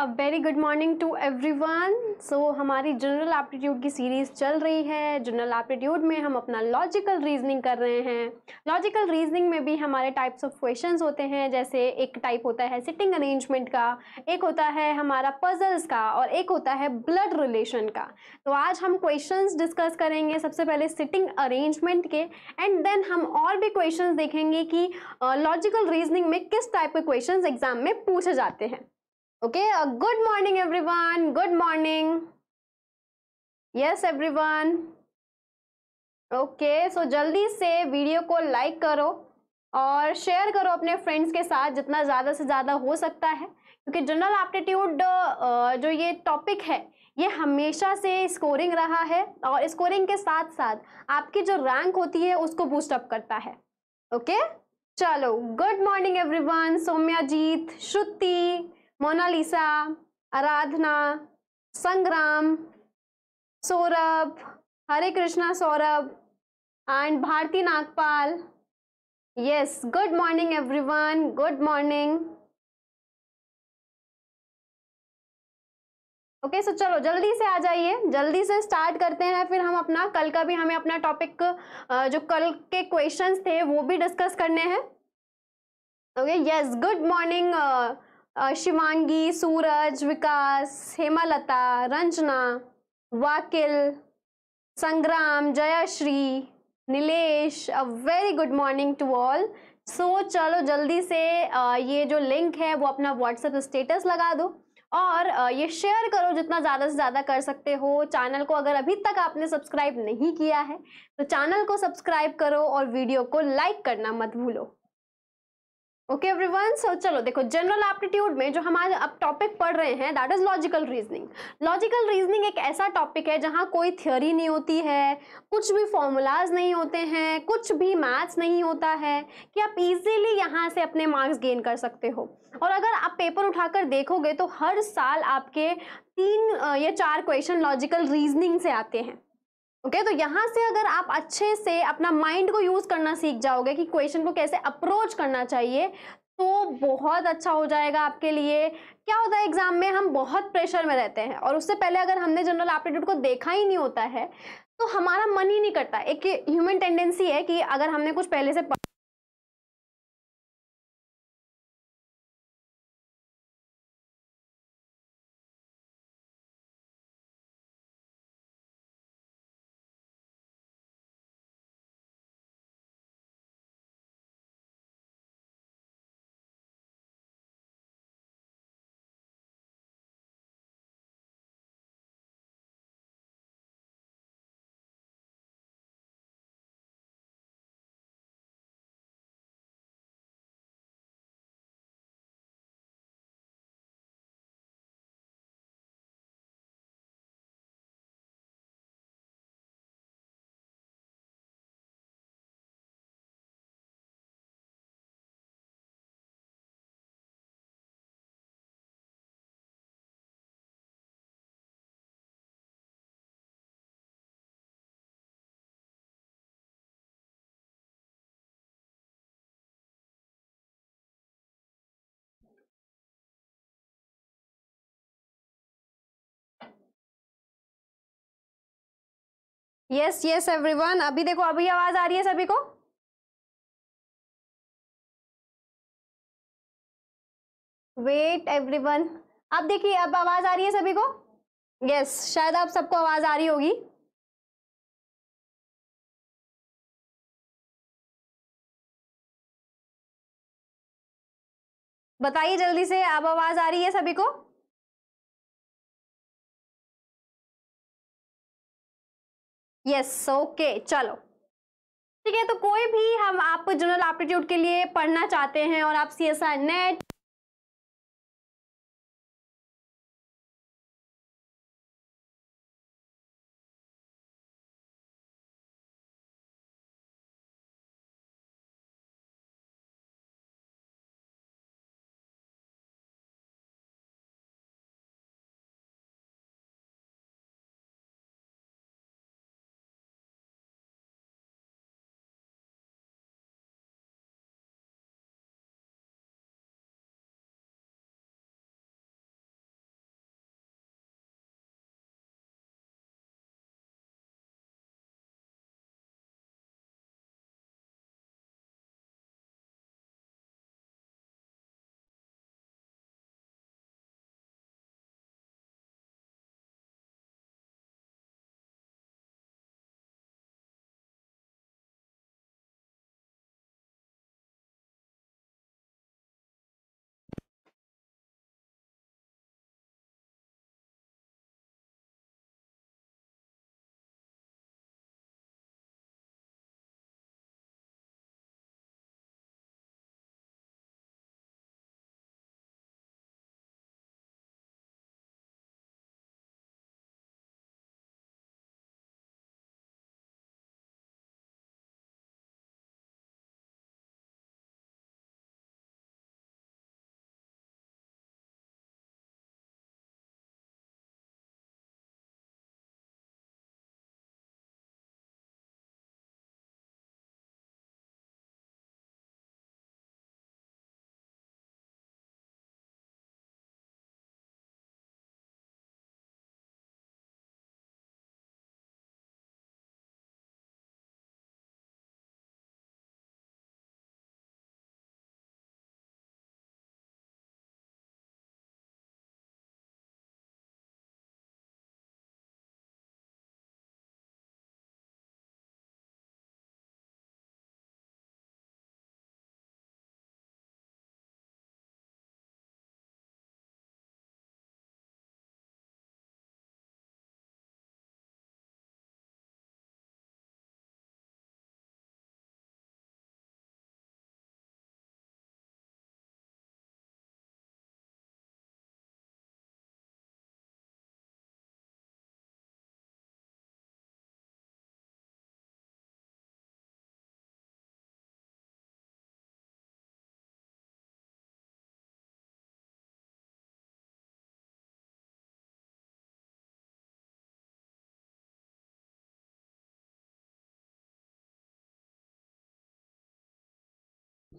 A very good morning to everyone so हमारी general aptitude की series चल रही है जनरल एप्टीट्यूड में हम अपना लॉजिकल रीजनिंग कर रहे हैं लॉजिकल रीजनिंग में भी हमारे टाइप्स ऑफ क्वेश्चंस होते हैं जैसे एक टाइप होता है सिटिंग अरेंजमेंट का एक होता है हमारा पजल्स का और एक होता है ब्लड रिलेशन का तो आज हम क्वेश्चन डिस्कस करेंगे सबसे पहले सिटिंग अरेंजमेंट के एंड देन हम और भी क्वेश्चन देखेंगे कि लॉजिकल uh, रीजनिंग में किस टाइप के क्वेश्चन एग्जाम में पूछे जाते हैं okay uh, good morning everyone good morning yes everyone okay so जल्दी से वीडियो को लाइक करो और शेयर करो अपने फ्रेंड्स के साथ जितना ज़्यादा से ज़्यादा हो सकता है क्योंकि जनरल एप्टीट्यूड जो ये टॉपिक है ये हमेशा से स्कोरिंग रहा है और स्कोरिंग के साथ साथ आपकी जो रैंक होती है उसको बूस्टअप करता है ओके चलो good morning everyone Somyajit Shruti Monalisa Aradhana Sangram Saurabh Hare Krishna Saurabh and Bharti Nagpal yes good morning everyone good morning okay so चलो जल्दी से आ जाइए जल्दी से स्टार्ट करते हैं फिर हम अपना कल का भी हमें अपना टॉपिक जो कल के क्वेश्चंस थे वो भी डिस्कस करने हैं okay yes good morning Shivangi Suraj Vikas Hemlata Ranjana Vakil Sangram Jayashree Nilesh uh very good morning to all so चलो जल्दी से ये जो लिंक है वो अपना व्हाट्सएप स्टेटस लगा दो और ये शेयर करो जितना ज़्यादा से ज़्यादा कर सकते हो चैनल को अगर अभी तक आपने सब्सक्राइब नहीं किया है तो चैनल को सब्सक्राइब करो और वीडियो को लाइक करना मत भूलो ओके एवरीवन सो चलो देखो जनरल एप्टीट्यूड में जो हम आज अब टॉपिक पढ़ रहे हैं that is logical reasoning logical reasoning एक ऐसा टॉपिक है जहाँ कोई थ्योरी नहीं होती है कुछ भी फॉर्मूलाज नहीं होते हैं कुछ भी मैथ्स नहीं होता है कि आप इजीली यहाँ से अपने मार्क्स गेन कर सकते हो और अगर आप पेपर उठाकर देखोगे तो हर साल आपके तीन या चार क्वेश्चन लॉजिकल रीजनिंग से आते हैं ओके okay, तो यहाँ से अगर आप अच्छे से अपना माइंड को यूज़ करना सीख जाओगे कि क्वेश्चन को कैसे अप्रोच करना चाहिए तो बहुत अच्छा हो जाएगा आपके लिए क्या होता है एग्ज़ाम में हम बहुत प्रेशर में रहते हैं और उससे पहले अगर हमने जनरल एप्टीट्यूड को देखा ही नहीं होता है तो हमारा मन ही नहीं करता एक ह्यूमन टेंडेंसी है कि अगर हमने कुछ पहले से यस यस एवरीवन अभी देखो अभी आवाज आ रही है सभी को वेट एवरीवन अब देखिए अब आवाज आ रही है सभी को यस yes, शायद आप सबको आवाज आ रही होगी बताइए जल्दी से अब आवाज आ रही है सभी को यस ओके चलो ठीक है तो कोई भी हम आप जनरल एप्टीट्यूड के लिए पढ़ना चाहते हैं और आप सी एस आर नेट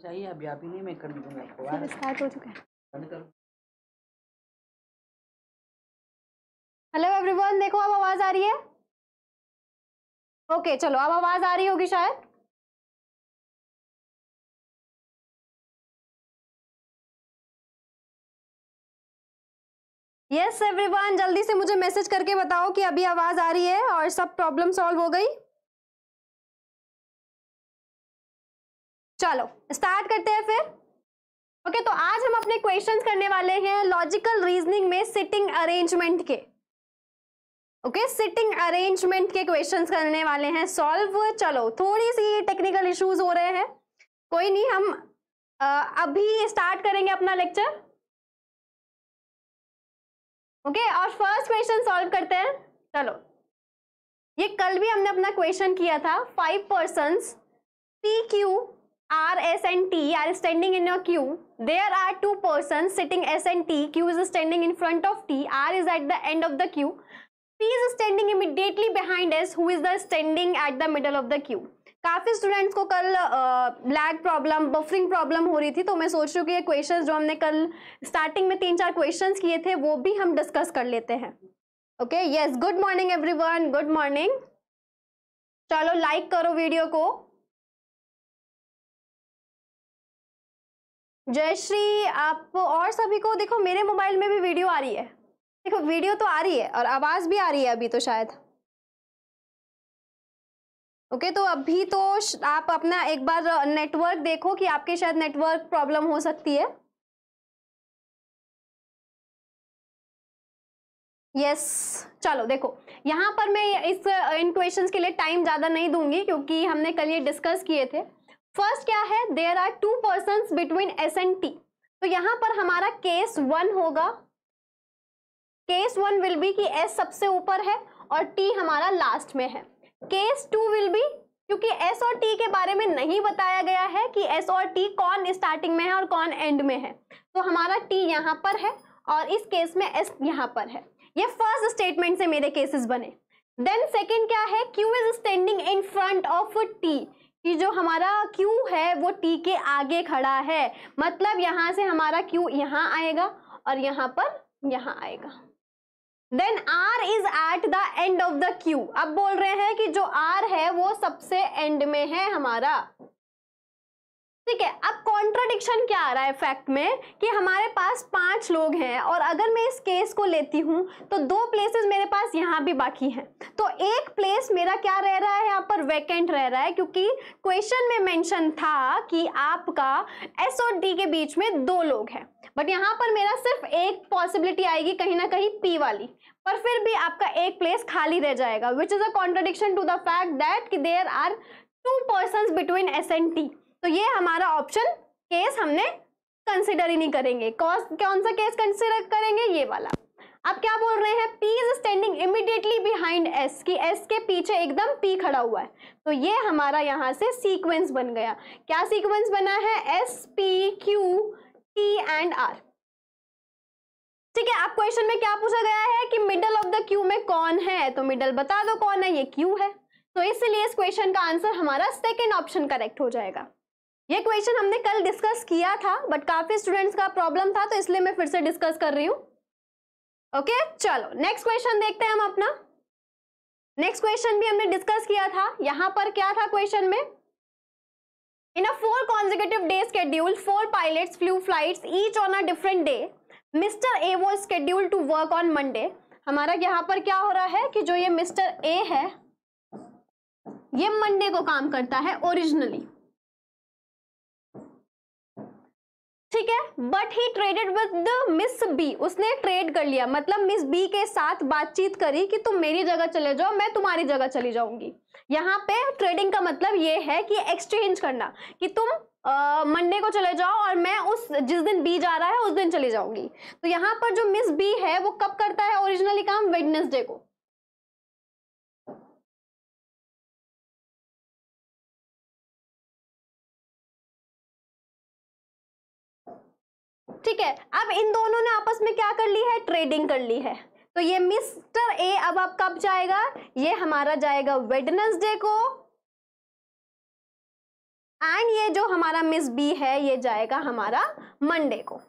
चाहिए अभी आप ही नहीं मैं कर दूंगा आपको स्टार्ट हो चुका है बंद करो हेलो एवरीवन देखो अब आवाज आ रही है ओके चलो अब आवाज आ रही होगी शायद यस yes, एवरीवन जल्दी से मुझे मैसेज करके बताओ कि अभी आवाज आ रही है और सब प्रॉब्लम सॉल्व हो गई चलो स्टार्ट करते हैं फिर ओके okay, तो आज हम अपने क्वेश्चंस करने वाले हैं लॉजिकल रीजनिंग में सिटिंग अरेंजमेंट के ओके सिटिंग अरेंजमेंट के क्वेश्चंस करने वाले हैं सॉल्व चलो थोड़ी सी टेक्निकल इश्यूज हो रहे हैं कोई नहीं हम आ, अभी स्टार्ट करेंगे अपना लेक्चर ओके okay, और फर्स्ट क्वेश्चन सॉल्व करते हैं चलो ये कल भी हमने अपना क्वेश्चन किया था five person P Q R, S and T are standing in a queue. There are two persons sitting S and T. Q is standing in front of T. R is at the end of the queue. P is standing immediately behind S who is the standing at the middle of the queue. काफ़ी students को कल black problem buffering problem हो रही थी तो मैं सोच रही हूँ कि ये क्वेश्चंस जो हमने कल स्टार्टिंग में तीन चार क्वेश्चंस किए थे वो भी हम डिस्कस कर लेते हैं okay yes good morning everyone good morning चलो लाइक करो वीडियो को जयश्री आप और सभी को देखो मेरे मोबाइल में भी वीडियो आ रही है देखो वीडियो तो आ रही है और आवाज भी आ रही है अभी तो शायद ओके तो अभी तो आप अपना एक बार नेटवर्क देखो कि आपके शायद नेटवर्क प्रॉब्लम हो सकती है यस yes, चलो देखो यहाँ पर मैं इस इन क्वेश्चंस के लिए टाइम ज़्यादा नहीं दूंगी क्योंकि हमने कल ये डिस्कस किए थे फर्स्ट क्या है there are two person between S and T तो यहां पर हमारा केस वन होगा केस वन विल बी कि एस सबसे ऊपर है और टी हमारा लास्ट में है केस टू विल बी क्योंकि एस और टी के बारे में नहीं बताया गया है कि एस और टी कौन स्टार्टिंग में है और कौन एंड में है तो हमारा टी यहाँ पर है और इस केस में एस यहाँ पर है ये फर्स्ट स्टेटमेंट से मेरे केसेस बने देन सेकेंड क्या है Q is standing in front of T कि जो हमारा Q है वो T के आगे खड़ा है मतलब यहाँ से हमारा Q यहाँ आएगा और यहाँ पर यहाँ आएगा then R is at the end of the Q अब बोल रहे हैं कि जो R है वो सबसे एंड में है हमारा ठीक है अब कॉन्ट्राडिक्शन क्या आ रहा है फैक्ट में कि हमारे पास पांच लोग हैं और अगर मैं इस केस को लेती हूँ तो दो प्लेसेस मेरे पास यहाँ भी बाकी हैं तो एक प्लेस मेरा क्या रह रहा है यहाँ पर वैकेंट रह रहा है क्योंकि क्वेश्चन में मेंशन था कि आपका एस और डी के बीच में दो लोग हैं बट यहाँ पर मेरा सिर्फ एक पॉसिबिलिटी आएगी कहीं ना कहीं पी वाली पर फिर भी आपका एक प्लेस खाली रह जाएगा which is a contradiction to the fact that कि there are two person between S and T तो ये हमारा ऑप्शन केस हमने कंसिडर ही नहीं करेंगे कौन सा केस कंसिडर करेंगे ये वाला अब क्या बोल रहे हैं P is standing immediately behind S कि एस के पीछे एकदम पी खड़ा हुआ है तो ये हमारा यहाँ से सीक्वेंस बन गया क्या सीक्वेंस बना है S P Q T and R ठीक है अब क्वेश्चन में क्या पूछा गया है कि मिडल ऑफ द क्यू में कौन है तो मिडल बता दो कौन है ये क्यू है तो इसलिए इस क्वेश्चन का आंसर हमारा सेकेंड ऑप्शन करेक्ट हो जाएगा ये क्वेश्चन हमने कल डिस्कस किया था बट काफी स्टूडेंट्स का प्रॉब्लम था तो इसलिए मैं फिर से डिस्कस कर रही हूँ ओके okay? चलो नेक्स्ट क्वेश्चन देखते हैं हम अपना नेक्स्ट क्वेश्चन भी हमने डिस्कस किया था यहाँ पर क्या था क्वेश्चन में in a four consecutive day schedule four pilot flew flight each on a different day mister A वो schedule to work on Monday हमारा यहाँ पर क्या हो रहा है कि जो ये मिस्टर ए है ये मंडे को काम करता है ओरिजिनली ठीक है but he traded with miss B उसने ट्रेड कर लिया मतलब मिस बी के साथ बातचीत करी कि तुम मेरी जगह चले जाओ मैं तुम्हारी जगह चली जाऊंगी यहाँ पे ट्रेडिंग का मतलब ये है कि एक्सचेंज करना कि तुम मंडे को चले जाओ और मैं उस जिस दिन बी जा रहा है उस दिन चली जाऊंगी तो यहाँ पर जो मिस बी है वो कब करता है ओरिजिनली काम वेडनेसडे को ठीक है अब इन दोनों ने आपस में क्या कर ली है ट्रेडिंग कर ली है तो ये मिस्टर ए अब आप कब जाएगा ये हमारा जाएगा वेडनेसडे को एंड ये जो हमारा मिस बी है ये जाएगा हमारा मंडे को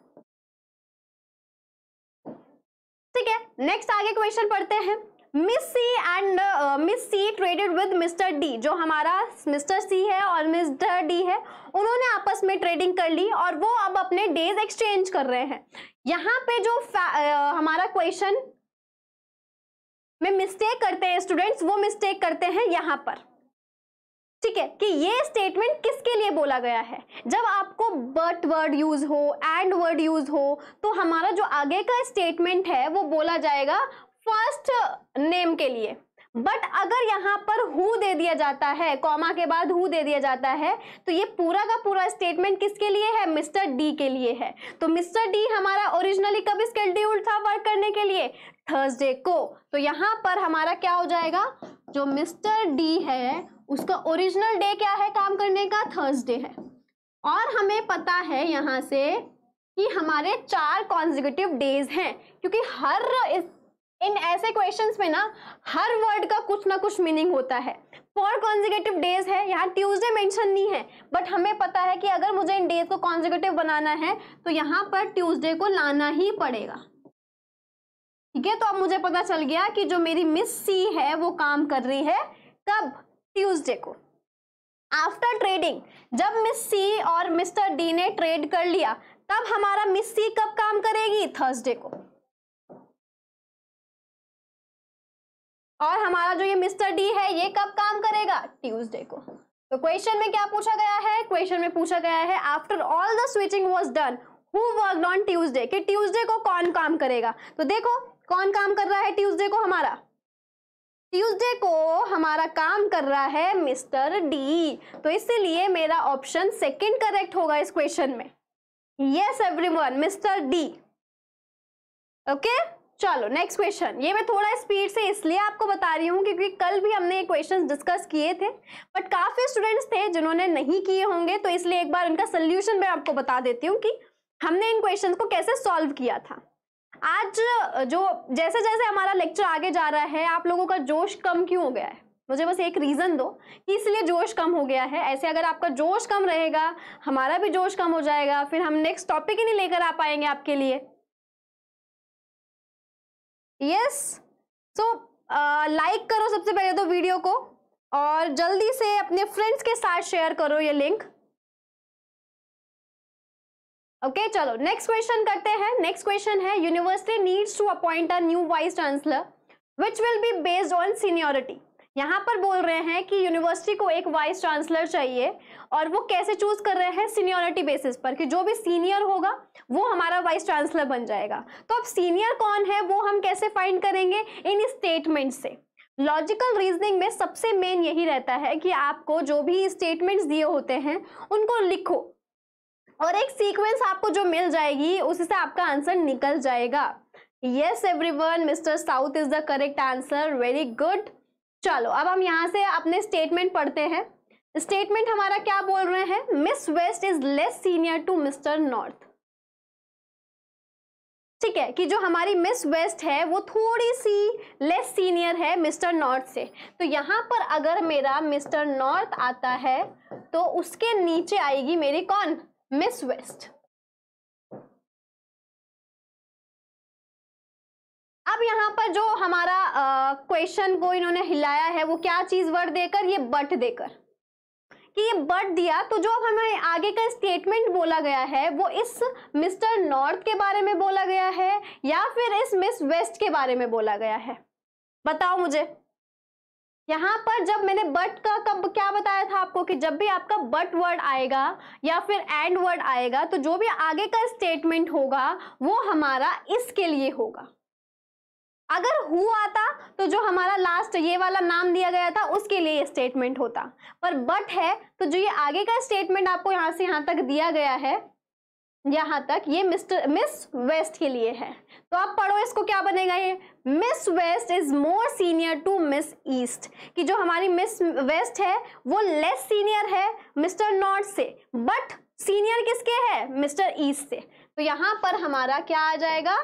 ठीक है नेक्स्ट आगे क्वेश्चन पढ़ते हैं miss C and miss C traded with mister D जो हमारा मिस्टर सी है और मिस्टर डी है उन्होंने आपस में ट्रेडिंग कर ली और वो अब अपने डेज एक्सचेंज कर रहे हैं यहाँ पे जो uh, हमारा क्वेश्चन में मिस्टेक करते हैं स्टूडेंट्स वो मिस्टेक करते हैं यहाँ पर ठीक है कि ये स्टेटमेंट किसके लिए बोला गया है जब आपको बट वर्ड यूज हो एंड वर्ड यूज हो तो हमारा जो आगे का स्टेटमेंट है वो बोला जाएगा फर्स्ट नेम के लिए बट अगर यहाँ पर हु दे दिया जाता है कॉमा के बाद हु दे दिया जाता है तो ये पूरा का पूरा स्टेटमेंट किसके लिए है मिस्टर डी के लिए है तो मिस्टर डी हमारा ओरिजिनली कब स्केड्यूल्ड था वर्क करने के लिए थर्सडे को तो यहाँ पर हमारा क्या हो जाएगा जो मिस्टर डी है उसका ओरिजिनल डे क्या है काम करने का थर्सडे है और हमें पता है यहाँ से कि हमारे चार कॉन्जिक्यूटिव डेज हैं क्योंकि हर इन ऐसे क्वेश्चंस में ना हर वर्ड का कुछ ना कुछ मीनिंग होता है फोर कॉन्जिकेटिव डेज है यहाँ ट्यूजडे मेंशन नहीं है बट हमें पता है कि अगर मुझे इन डेज को कॉन्जिकेटिव बनाना है तो यहाँ पर ट्यूजडे को लाना ही पड़ेगा ठीक है तो अब मुझे पता चल गया कि जो मेरी मिस सी है वो काम कर रही है कब ट्यूजडे को आफ्टर ट्रेडिंग जब मिस सी और मिस्टर डी ने ट्रेड कर लिया तब हमारा मिस सी कब काम करेगी थर्सडे को और हमारा जो ये मिस्टर डी है ये कब काम करेगा ट्यूसडे को तो क्वेश्चन में क्या पूछा गया है क्वेश्चन में पूछा गया है after all the switching was done who work on Tuesday कि ट्यूजडे को कौन काम करेगा तो देखो कौन काम कर रहा है ट्यूजडे को हमारा ट्यूजडे को हमारा काम कर रहा है मिस्टर डी तो इसलिए मेरा ऑप्शन सेकंड करेक्ट होगा इस क्वेश्चन में yes everyone mister D okay चलो नेक्स्ट क्वेश्चन ये मैं थोड़ा स्पीड से इसलिए आपको बता रही हूँ क्योंकि कल भी हमने ये क्वेश्चन डिस्कस किए थे बट काफ़ी स्टूडेंट्स थे जिन्होंने नहीं किए होंगे तो इसलिए एक बार इनका सोल्यूशन मैं आपको बता देती हूँ कि हमने इन क्वेश्चन को कैसे सॉल्व किया था आज जो जैसे जैसे हमारा लेक्चर आगे जा रहा है आप लोगों का जोश कम क्यों हो गया है मुझे बस एक रीज़न दो कि इसलिए जोश कम हो गया है ऐसे अगर आपका जोश कम रहेगा हमारा भी जोश कम हो जाएगा फिर हम नेक्स्ट टॉपिक ही नहीं लेकर आ पाएंगे आपके लिए यस सो लाइक करो सबसे पहले तो वीडियो को और जल्दी से अपने फ्रेंड्स के साथ शेयर करो ये लिंक ओके okay, चलो नेक्स्ट क्वेश्चन करते हैं नेक्स्ट क्वेश्चन है university needs to appoint a new vice chancellor which will be based on seniority यहाँ पर बोल रहे हैं कि यूनिवर्सिटी को एक वाइस चांसलर चाहिए और वो कैसे चूज कर रहे हैं सीनियोरिटी बेसिस पर कि जो भी सीनियर होगा वो हमारा वाइस चांसलर बन जाएगा तो अब सीनियर कौन है वो हम कैसे फाइंड करेंगे इन स्टेटमेंट से लॉजिकल रीजनिंग में सबसे मेन यही रहता है कि आपको जो भी स्टेटमेंट दिए होते हैं उनको लिखो और एक सीक्वेंस आपको जो मिल जाएगी उससे आपका आंसर निकल जाएगा yes everyone mister south is the correct answer very good चलो अब हम यहाँ से अपने स्टेटमेंट पढ़ते हैं स्टेटमेंट हमारा क्या बोल रहे हैं miss west is less senior to mister north ठीक है कि जो हमारी मिस वेस्ट है वो थोड़ी सी लेस सीनियर है मिस्टर नॉर्थ से तो यहाँ पर अगर मेरा मिस्टर नॉर्थ आता है तो उसके नीचे आएगी मेरी कौन मिस वेस्ट अब यहाँ पर जो हमारा क्वेश्चन को इन्होंने हिलाया है वो क्या चीज वर्ड देकर ये बट देकर कि ये बट दिया तो जो हमें आगे का स्टेटमेंट बोला गया है वो इस मिस्टर नॉर्थ के बारे में बोला गया है या फिर इस मिस वेस्ट के बारे में बोला गया है बताओ मुझे यहाँ पर जब मैंने बट का कब क्या बताया था आपको कि जब भी आपका बट वर्ड आएगा या फिर एंड वर्ड आएगा तो जो भी आगे का स्टेटमेंट होगा वो हमारा इसके लिए होगा अगर हु आता तो जो हमारा लास्ट ये वाला नाम दिया गया था उसके लिए स्टेटमेंट होता पर बट है तो जो ये आगे का स्टेटमेंट आपको यहाँ से यहाँ तक दिया गया है यहाँ तक ये मिस्टर मिस वेस्ट के लिए है तो आप पढ़ो इसको क्या बनेगा ये miss west is more senior to miss east कि जो हमारी मिस वेस्ट है वो लेस सीनियर है मिस्टर नॉर्थ से बट सीनियर किसके है मिस्टर ईस्ट से तो यहाँ पर हमारा क्या आ जाएगा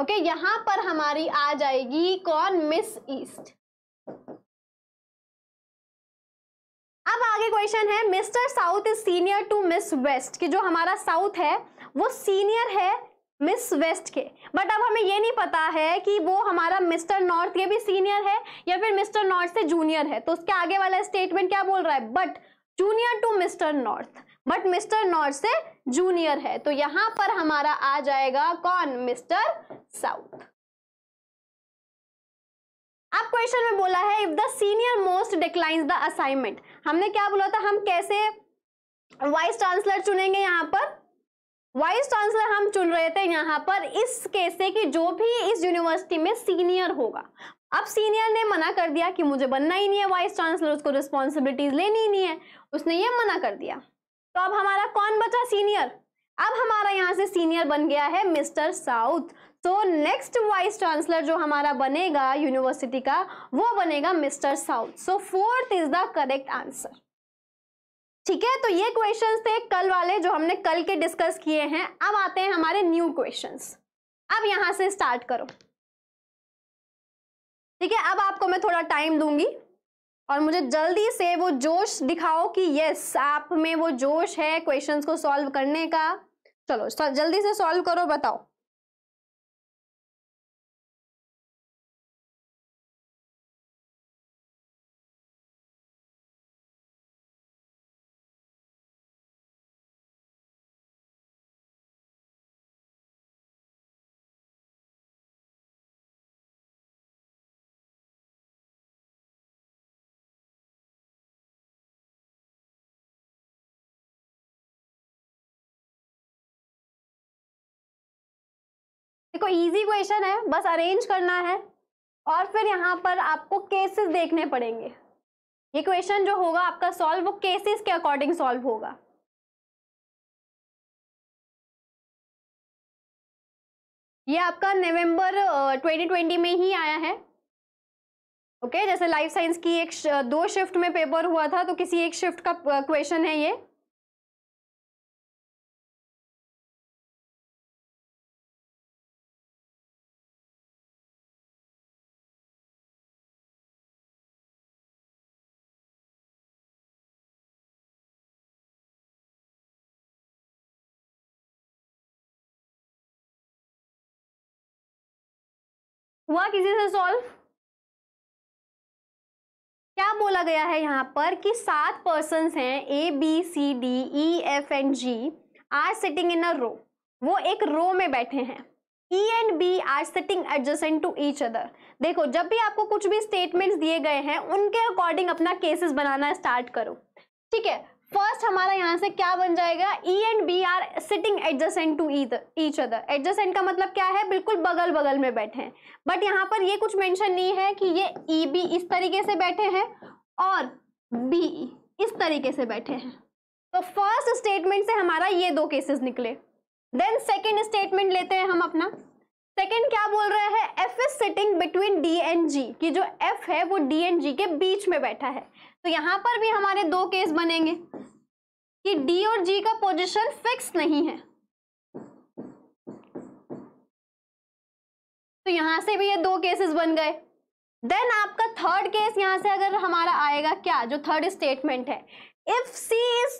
ओके okay, यहां पर हमारी आ जाएगी कौन मिस ईस्ट अब आगे क्वेश्चन है mister south is senior to miss west कि जो हमारा साउथ है वो सीनियर है मिस वेस्ट के बट अब हमें ये नहीं पता है कि वो हमारा मिस्टर नॉर्थ के भी सीनियर है या फिर मिस्टर नॉर्थ से जूनियर है तो उसके आगे वाला स्टेटमेंट क्या बोल रहा है but junior to mister north but mister north से जूनियर है तो यहां पर हमारा आ जाएगा कौन मिस्टर साउथ अब क्वेश्चन में बोला है if the senior most declines the assignment हमने क्या बोला था हम कैसे वाइस चांसलर चुनेंगे यहां पर वाइस चांसलर हम चुन रहे थे यहां पर इस केस से कि जो भी इस यूनिवर्सिटी में सीनियर होगा अब सीनियर ने मना कर दिया कि मुझे बनना ही नहीं है वाइस चांसलर उसको रिस्पॉन्सिबिलिटीज लेनी ही नहीं है उसने ये मना कर दिया तो अब हमारा कौन बचा सीनियर अब हमारा यहाँ से सीनियर बन गया है मिस्टर साउथ तो नेक्स्ट वाइस चांसलर जो हमारा बनेगा यूनिवर्सिटी का वो बनेगा mister south so fourth is the correct answer ठीक है तो ये क्वेश्चंस थे कल वाले जो हमने कल के डिस्कस किए हैं अब आते हैं हमारे न्यू क्वेश्चंस अब यहां से स्टार्ट करो ठीक है अब आपको मैं थोड़ा टाइम दूंगी और मुझे जल्दी से वो जोश दिखाओ कि यस आप में वो जोश है क्वेश्चंस को सॉल्व करने का चलो जल्दी से सॉल्व करो बताओ देखो इजी क्वेश्चन है बस अरेंज करना है और फिर यहाँ पर आपको केसेस देखने पड़ेंगे ये क्वेश्चन जो होगा आपका सॉल्व वो केसेस के अकॉर्डिंग सॉल्व होगा ये आपका नवंबर 2020 में ही आया है ओके okay, जैसे लाइफ साइंस की एक दो शिफ्ट में पेपर हुआ था तो किसी एक शिफ्ट का क्वेश्चन है ये हुआ किसी से सॉल्व क्या बोला गया है यहाँ पर कि सात पर्सन हैं A B C D E F and G are sitting in a row वो एक रो में बैठे हैं E and B are sitting adjacent to each other देखो जब भी आपको कुछ भी स्टेटमेंट्स दिए गए हैं उनके अकॉर्डिंग अपना केसेस बनाना स्टार्ट करो ठीक है फर्स्ट हमारा यहाँ से क्या बन जाएगा E and B are sitting adjacent to each other adjacent का मतलब क्या है बिल्कुल बगल बगल में बैठे हैं बट यहाँ पर ये कुछ मेंशन नहीं है कि ये ई e, बी इस तरीके से बैठे हैं और बी इस तरीके से बैठे हैं तो फर्स्ट स्टेटमेंट से हमारा ये दो केसेस निकले देन सेकेंड स्टेटमेंट लेते हैं हम अपना सेकेंड क्या बोल रहे हैं F is sitting between D and G की जो एफ है वो डी एंड जी के बीच में बैठा है तो यहां पर भी हमारे दो केस बनेंगे कि डी और जी का पोजीशन फिक्स नहीं है तो यहां से भी ये दो केसेस बन गए देन आपका थर्ड केस यहां से अगर हमारा आएगा क्या जो थर्ड स्टेटमेंट है if C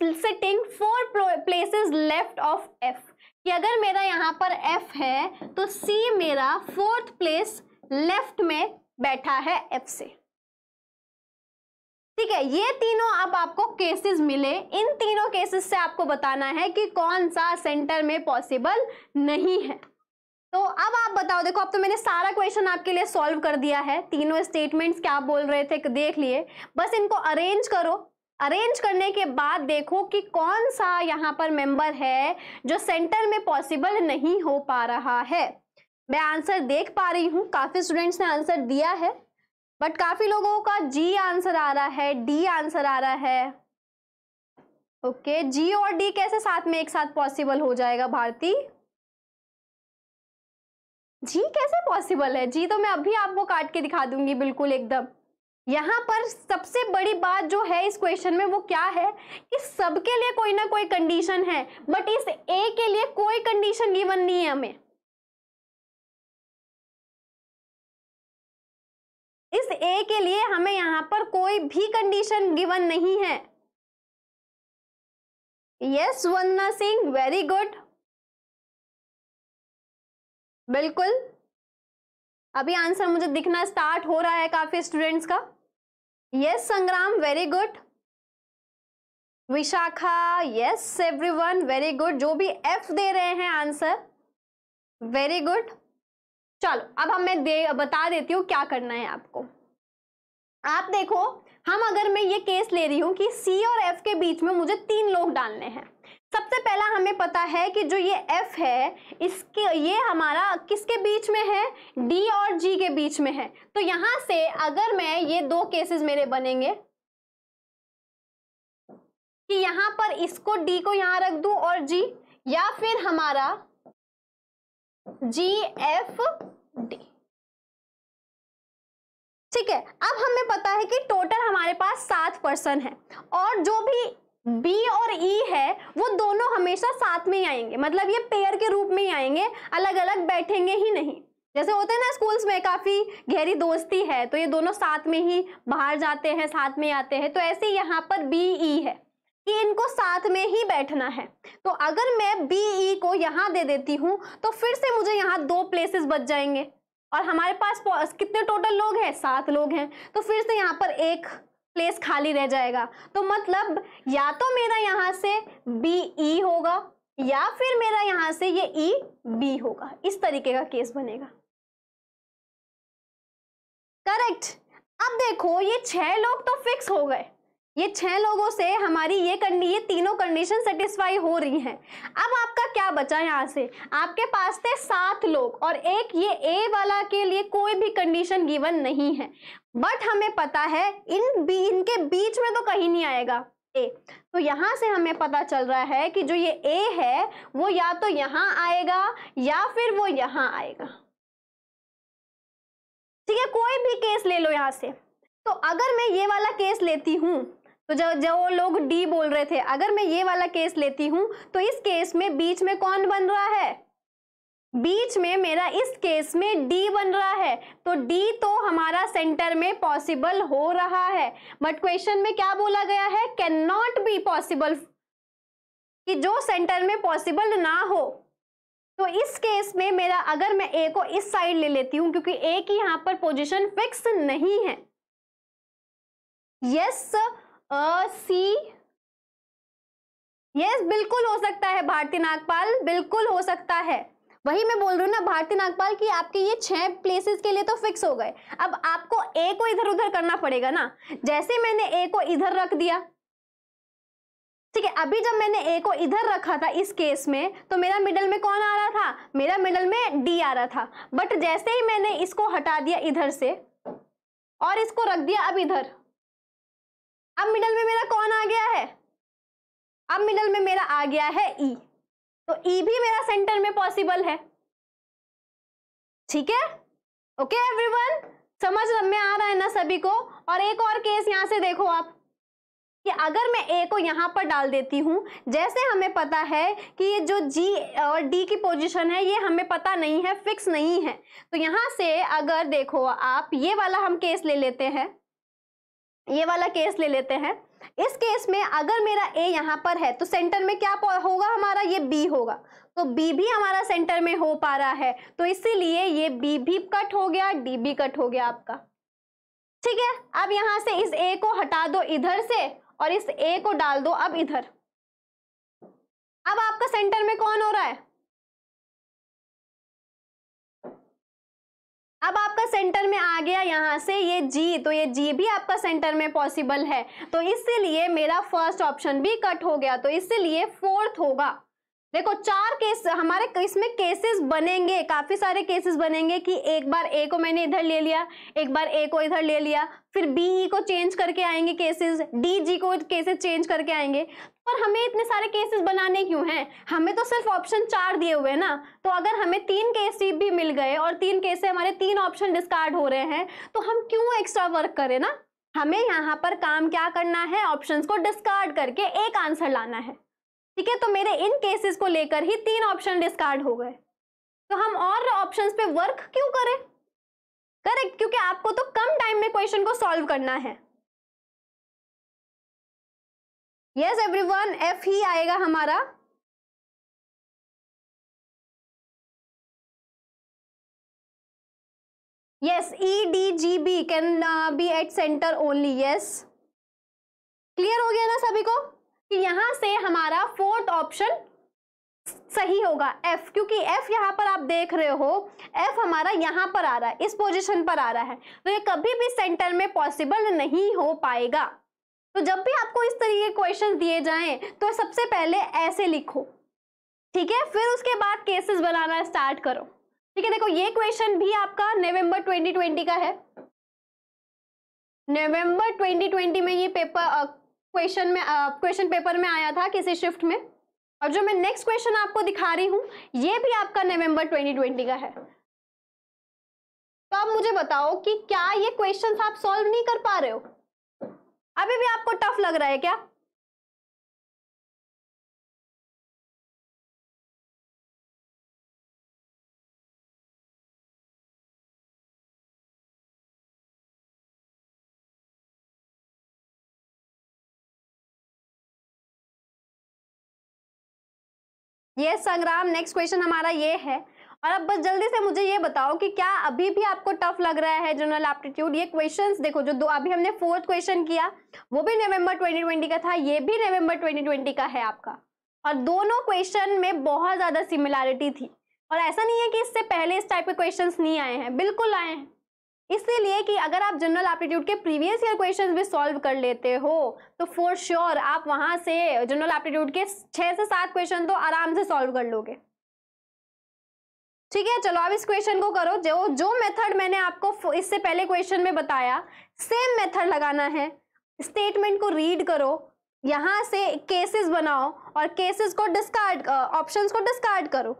is sitting four places left of F कि अगर मेरा यहां पर एफ है तो सी मेरा फोर्थ प्लेस लेफ्ट में बैठा है एफ से ठीक है ये तीनों अब आपको केसेस मिले इन तीनों केसेस से आपको बताना है कि कौन सा सेंटर में पॉसिबल नहीं है तो अब आप बताओ देखो अब तो मैंने सारा क्वेश्चन आपके लिए सॉल्व कर दिया है तीनों स्टेटमेंट्स क्या बोल रहे थे देख लिए बस इनको अरेंज करो अरेंज करने के बाद देखो कि कौन सा यहाँ पर मेंबर है जो सेंटर में पॉसिबल नहीं हो पा रहा है मैं आंसर देख पा रही हूँ काफ़ी स्टूडेंट्स ने आंसर दिया है बट काफी लोगों का जी आंसर आ रहा है डी आंसर आ रहा है ओके okay, जी और डी कैसे साथ में एक साथ पॉसिबल हो जाएगा भारती जी कैसे पॉसिबल है जी तो मैं अभी आपको काट के दिखा दूंगी बिल्कुल एकदम यहाँ पर सबसे बड़ी बात जो है इस क्वेश्चन में वो क्या है कि सबके लिए कोई ना कोई कंडीशन है बट इस ए के लिए कोई कंडीशन गिवन नहीं है हमें इस ए के लिए हमें यहां पर कोई भी कंडीशन गिवन नहीं है yes Vandana Singh very good बिल्कुल अभी आंसर मुझे दिखना स्टार्ट हो रहा है काफी स्टूडेंट्स का yes Sangram very good Vishakha yes everyone very good जो भी एफ दे रहे हैं आंसर वेरी गुड चलो अब हम मैं दे बता देती हूँ क्या करना है आपको आप देखो हम अगर मैं ये केस ले रही हूँ कि सी और एफ के बीच में मुझे तीन लोग डालने हैं सबसे पहला हमें पता है कि जो ये एफ है इसके ये हमारा किसके बीच में है डी और जी के बीच में है तो यहाँ से अगर मैं ये दो केसेस मेरे बनेंगे कि यहाँ पर इसको डी को यहाँ रख दूँ और जी या फिर हमारा जी एफ डी ठीक है अब हमें पता है कि टोटल हमारे पास सात पर्सन है और जो भी बी और ई e है वो दोनों हमेशा साथ में ही आएंगे मतलब ये पेयर के रूप में ही आएंगे अलग अलग बैठेंगे ही नहीं जैसे होते हैं ना स्कूल्स में काफ़ी गहरी दोस्ती है तो ये दोनों साथ में ही बाहर जाते हैं साथ में आते हैं तो ऐसे यहाँ पर बी ई e है कि इनको साथ में ही बैठना है तो अगर मैं बी ई e को यहाँ दे देती हूँ तो फिर से मुझे यहाँ दो प्लेसेस बच जाएंगे और हमारे पास कितने टोटल लोग हैं सात लोग हैं तो फिर से यहाँ पर एक प्लेस खाली रह जाएगा तो मतलब या तो मेरा यहाँ से बी ई e होगा या फिर मेरा यहाँ से ये ई e, बी होगा इस तरीके का केस बनेगा करेक्ट अब देखो ये छह लोग तो फिक्स हो गए ये छह लोगों से हमारी ये कंडी ये तीनों कंडीशन सेटिस्फाई हो रही हैं अब आपका क्या बचा यहाँ से आपके पास थे सात लोग और एक ये ए वाला के लिए कोई भी कंडीशन गिवन नहीं है बट हमें पता है इन बी इनके बीच में तो कहीं नहीं आएगा ए तो यहाँ से हमें पता चल रहा है कि जो ये ए है वो या तो यहाँ आएगा या फिर वो यहाँ आएगा ठीक है कोई भी केस ले लो यहाँ से तो अगर मैं ये वाला केस लेती हूँ तो जब वो लोग डी बोल रहे थे अगर मैं ये वाला केस लेती हूँ तो इस केस में बीच में कौन बन रहा है बीच में मेरा इस केस में डी बन रहा है तो डी तो हमारा सेंटर में पॉसिबल हो रहा है बट क्वेश्चन में क्या बोला गया है कैन नॉट बी पॉसिबल कि जो सेंटर में पॉसिबल ना हो तो इस केस में मेरा अगर मैं ए को इस साइड ले लेती हूँ क्योंकि ए की यहाँ पर पोजीशन फिक्स नहीं है yes yes, uh C yes बिल्कुल हो सकता है भारती नागपाल बिल्कुल हो सकता है वही मैं बोल रही हूँ ना भारती नागपाल की आपके ये छह प्लेसेस के लिए तो फिक्स हो गए अब आपको ए को इधर उधर करना पड़ेगा ना जैसे मैंने ए को इधर रख दिया ठीक है अभी जब मैंने ए को इधर रखा था इस केस में तो मेरा मिडल में कौन आ रहा था मेरा मिडल में डी आ रहा था बट जैसे ही मैंने इसको हटा दिया इधर से और इसको रख दिया अब इधर अब मिडल में मेरा कौन आ गया है अब मिडल में मेरा आ गया है ई e. तो ई e भी मेरा सेंटर में पॉसिबल है ठीक है ओके एवरीवन समझ में आ रहा है ना सभी को और एक और केस यहां से देखो आप कि अगर मैं ए को यहां पर डाल देती हूं जैसे हमें पता है कि ये जो जी और डी की पोजीशन है ये हमें पता नहीं है फिक्स नहीं है तो यहां से अगर देखो आप ये वाला हम केस ले लेते हैं ये वाला केस ले लेते हैं इस केस में अगर मेरा ए यहाँ पर है तो सेंटर में क्या होगा हमारा ये बी होगा तो बी भी हमारा सेंटर में हो पा रहा है तो इसीलिए ये बी भी कट हो गया डी भी कट हो गया आपका ठीक है अब यहां से इस ए को हटा दो इधर से और इस ए को डाल दो अब इधर अब आपका सेंटर में कौन हो रहा है अब आपका सेंटर में आ गया यहाँ से ये जी तो ये जी भी आपका सेंटर में पॉसिबल है तो इसीलिए मेरा फर्स्ट ऑप्शन भी कट हो गया तो इसीलिए फोर्थ होगा देखो चार केस हमारे इसमें केसेस बनेंगे काफी सारे केसेस बनेंगे कि एक बार ए को मैंने इधर ले लिया एक बार ए को इधर ले लिया फिर बी ई e को चेंज करके आएंगे केसेस डी जी को केसेस चेंज करके आएंगे पर हमें इतने सारे केसेस बनाने क्यों हैं हमें तो सिर्फ ऑप्शन चार दिए हुए हैं ना तो अगर हमें तीन केस भी मिल गए और तीन केस से हमारे तीन ऑप्शन डिस्कार्ड हो रहे हैं तो हम क्यों एक्स्ट्रा वर्क करें ना हमें यहाँ पर काम क्या करना है ऑप्शंस को डिस्कार्ड करके एक आंसर लाना है ठीक है तो मेरे इन केसेस को लेकर ही तीन ऑप्शन डिस्कार्ड हो गए तो हम और ऑप्शंस पे वर्क क्यों करें करेक्ट क्योंकि आपको तो कम टाइम में क्वेश्चन को सॉल्व करना है यस एवरीवन एफ ही आएगा हमारा yes E D G B can be at center only yes clear हो गया ना सभी को कि यहां से हमारा फोर्थ ऑप्शन सही होगा F क्योंकि F यहाँ पर आप देख रहे हो F हमारा यहाँ पर आ रहा है इस पोजीशन पर आ रहा है तो ये कभी भी सेंटर में पॉसिबल नहीं हो पाएगा तो जब भी आपको इस तरीके क्वेश्चन दिए जाएं तो सबसे पहले ऐसे लिखो ठीक है फिर उसके बाद केसेस बनाना स्टार्ट करो ठीक है देखो ये क्वेश्चन भी आपका नवंबर 2020 का है नवंबर 2020 में ये पेपर क्वेश्चन में क्वेश्चन पेपर में आया था किसी शिफ्ट में और जो मैं नेक्स्ट क्वेश्चन आपको दिखा रही हूं ये भी आपका नवंबर 2020 का है तो आप मुझे बताओ कि क्या ये क्वेश्चन आप सॉल्व नहीं कर पा रहे हो अभी भी आपको टफ लग रहा है क्या ये संग्राम नेक्स्ट क्वेश्चन हमारा ये है और अब बस जल्दी से मुझे ये बताओ कि क्या अभी भी आपको टफ लग रहा है जनरल एप्टीट्यूड ये क्वेश्चंस देखो जो दो अभी हमने फोर्थ क्वेश्चन किया वो भी नवंबर 2020 का था ये भी नवंबर 2020 का है आपका और दोनों क्वेश्चन में बहुत ज़्यादा सिमिलैरिटी थी और ऐसा नहीं है कि इससे पहले इस टाइप के क्वेश्चन नहीं आए हैं बिल्कुल आए हैं इसीलिए कि अगर आप जनरल एप्टीट्यूड के प्रीवियस ईयर क्वेश्चन भी सॉल्व कर लेते हो तो फॉर श्योर आप वहाँ से जनरल एप्टीट्यूड के छः से सात क्वेश्चन तो आराम से सॉल्व कर लोगे ठीक है चलो अब इस क्वेश्चन को करो जो जो मेथड मैंने आपको इससे पहले क्वेश्चन में बताया सेम मेथड लगाना है स्टेटमेंट को रीड करो यहाँ से केसेस बनाओ और केसेस को डिस्कार्ड ऑप्शंस को डिस्कार्ड करो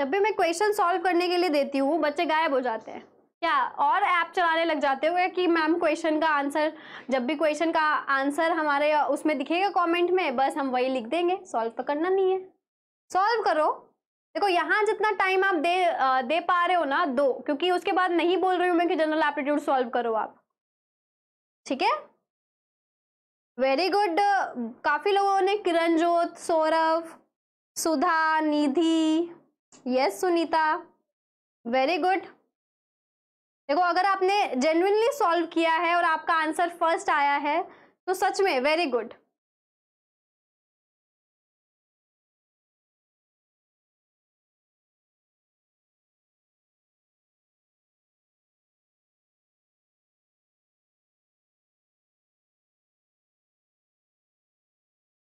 जब भी मैं क्वेश्चन सॉल्व करने के लिए देती हूँ बच्चे गायब हो जाते हैं क्या और ऐप चलाने लग जाते हुए कि मैम क्वेश्चन का आंसर जब भी क्वेश्चन का आंसर हमारे उसमें दिखेगा कमेंट में बस हम वही लिख देंगे सॉल्व तो करना नहीं है सॉल्व करो देखो यहाँ जितना टाइम आप दे दे पा रहे हो ना दो क्योंकि उसके बाद नहीं बोल रही हूँ मैं कि जनरल एप्टीट्यूड सॉल्व करो आप ठीक है वेरी गुड काफ़ी लोगों ने Kiran Jyot Saurabh Sudha Nidhi yes Sunita very good देखो अगर आपने जेन्युनली सॉल्व किया है और आपका आंसर फर्स्ट आया है तो सच में very good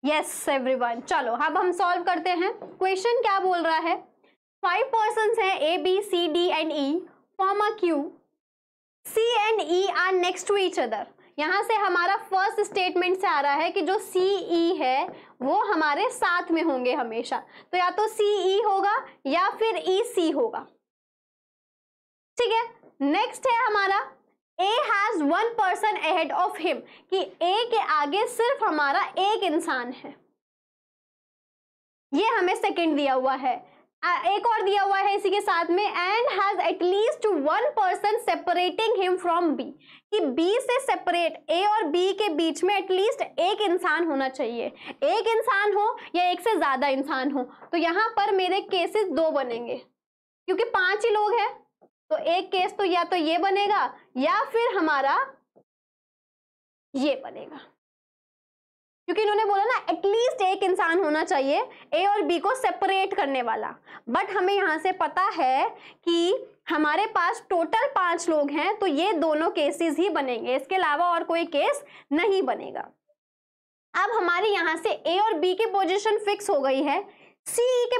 yes yes, everyone चलो अब हम सॉल्व करते हैं क्वेश्चन क्या बोल रहा है फाइव पर्सन है A B C D and E form a queue C and E are next to each other यहाँ से हमारा फर्स्ट स्टेटमेंट से आ रहा है कि जो सी ई e है वो हमारे साथ में होंगे हमेशा तो या तो सी ई e होगा या फिर ई e सी होगा ठीक है नेक्स्ट है हमारा A has one person ahead of him कि ए के आगे सिर्फ हमारा एक इंसान है ये हमें सेकंड दिया हुआ है एक और दिया हुआ है इसी के साथ में and has at least one person separating him from B कि बी से सेपरेट ए और बी के बीच में एटलीस्ट एक इंसान होना चाहिए एक इंसान हो या एक से ज़्यादा इंसान हो तो यहाँ पर मेरे केसेस दो बनेंगे क्योंकि पांच ही लोग हैं तो एक केस तो या तो ये बनेगा या फिर हमारा ये बनेगा क्योंकि इन्होंने बोला ना एटलीस्ट एक इंसान होना चाहिए ए और बी को सेपरेट करने वाला बट हमें यहाँ से पता है कि हमारे पास टोटल पांच लोग हैं तो ये दोनों केसेस ही बनेंगे इसके अलावा और कोई केस नहीं बनेगा अब हमारे यहाँ से ए और बी की पोजीशन फिक्स हो गई है सी e के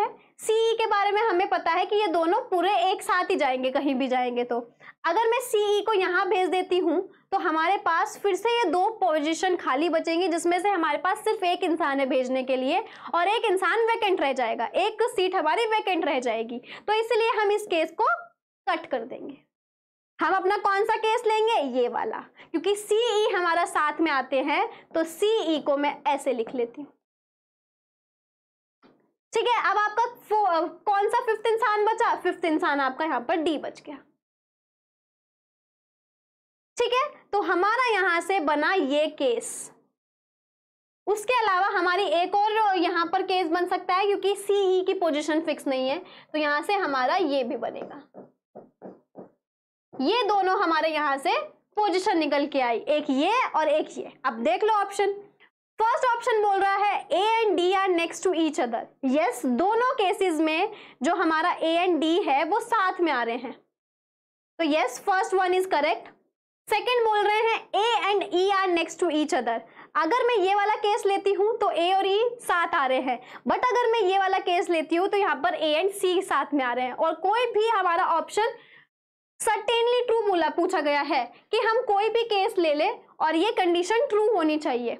है सीई के बारे में हमें पता है कि ये दोनों पूरे एक साथ ही जाएंगे कहीं भी जाएंगे तो अगर मैं सीई e को यहाँ भेज देती हूँ तो हमारे पास फिर से ये दो पोजीशन खाली बचेंगी जिसमें से हमारे पास सिर्फ एक इंसान है भेजने के लिए और एक इंसान वैकेंट रह जाएगा एक सीट हमारी वैकेंट रह जाएगी तो इसलिए हम इस केस को कट कर देंगे हम अपना कौन सा केस लेंगे ये वाला क्योंकि सीई e हमारा साथ में आते हैं तो सीई e को मैं ऐसे लिख लेती हूँ ठीक है अब आपका कौन सा फिफ्थ इंसान बचा फिफ्थ इंसान आपका यहाँ पर डी बच गया ठीक है तो हमारा यहां से बना ये केस उसके अलावा हमारी एक और यहां पर केस बन सकता है क्योंकि सीई e की पोजीशन फिक्स नहीं है तो यहां से हमारा ये भी बनेगा ये दोनों हमारे यहां से पोजीशन निकल के आई एक ये और एक ये अब देख लो ऑप्शन फर्स्ट ऑप्शन बोल रहा है A and D are next to each other yes दोनों केसेस में जो हमारा ए एंड डी है वो साथ में आ रहे हैं तो yes first one is correct second बोल रहे हैं A and E are next to each other अगर मैं ये वाला केस लेती हूँ तो ए और ई e साथ आ रहे हैं बट अगर मैं ये वाला केस लेती हूँ तो यहाँ पर ए एंड सी साथ में आ रहे हैं और कोई भी हमारा ऑप्शन सर्टेनली ट्रू बोला पूछा गया है कि हम कोई भी केस ले ले और ये कंडीशन ट्रू होनी चाहिए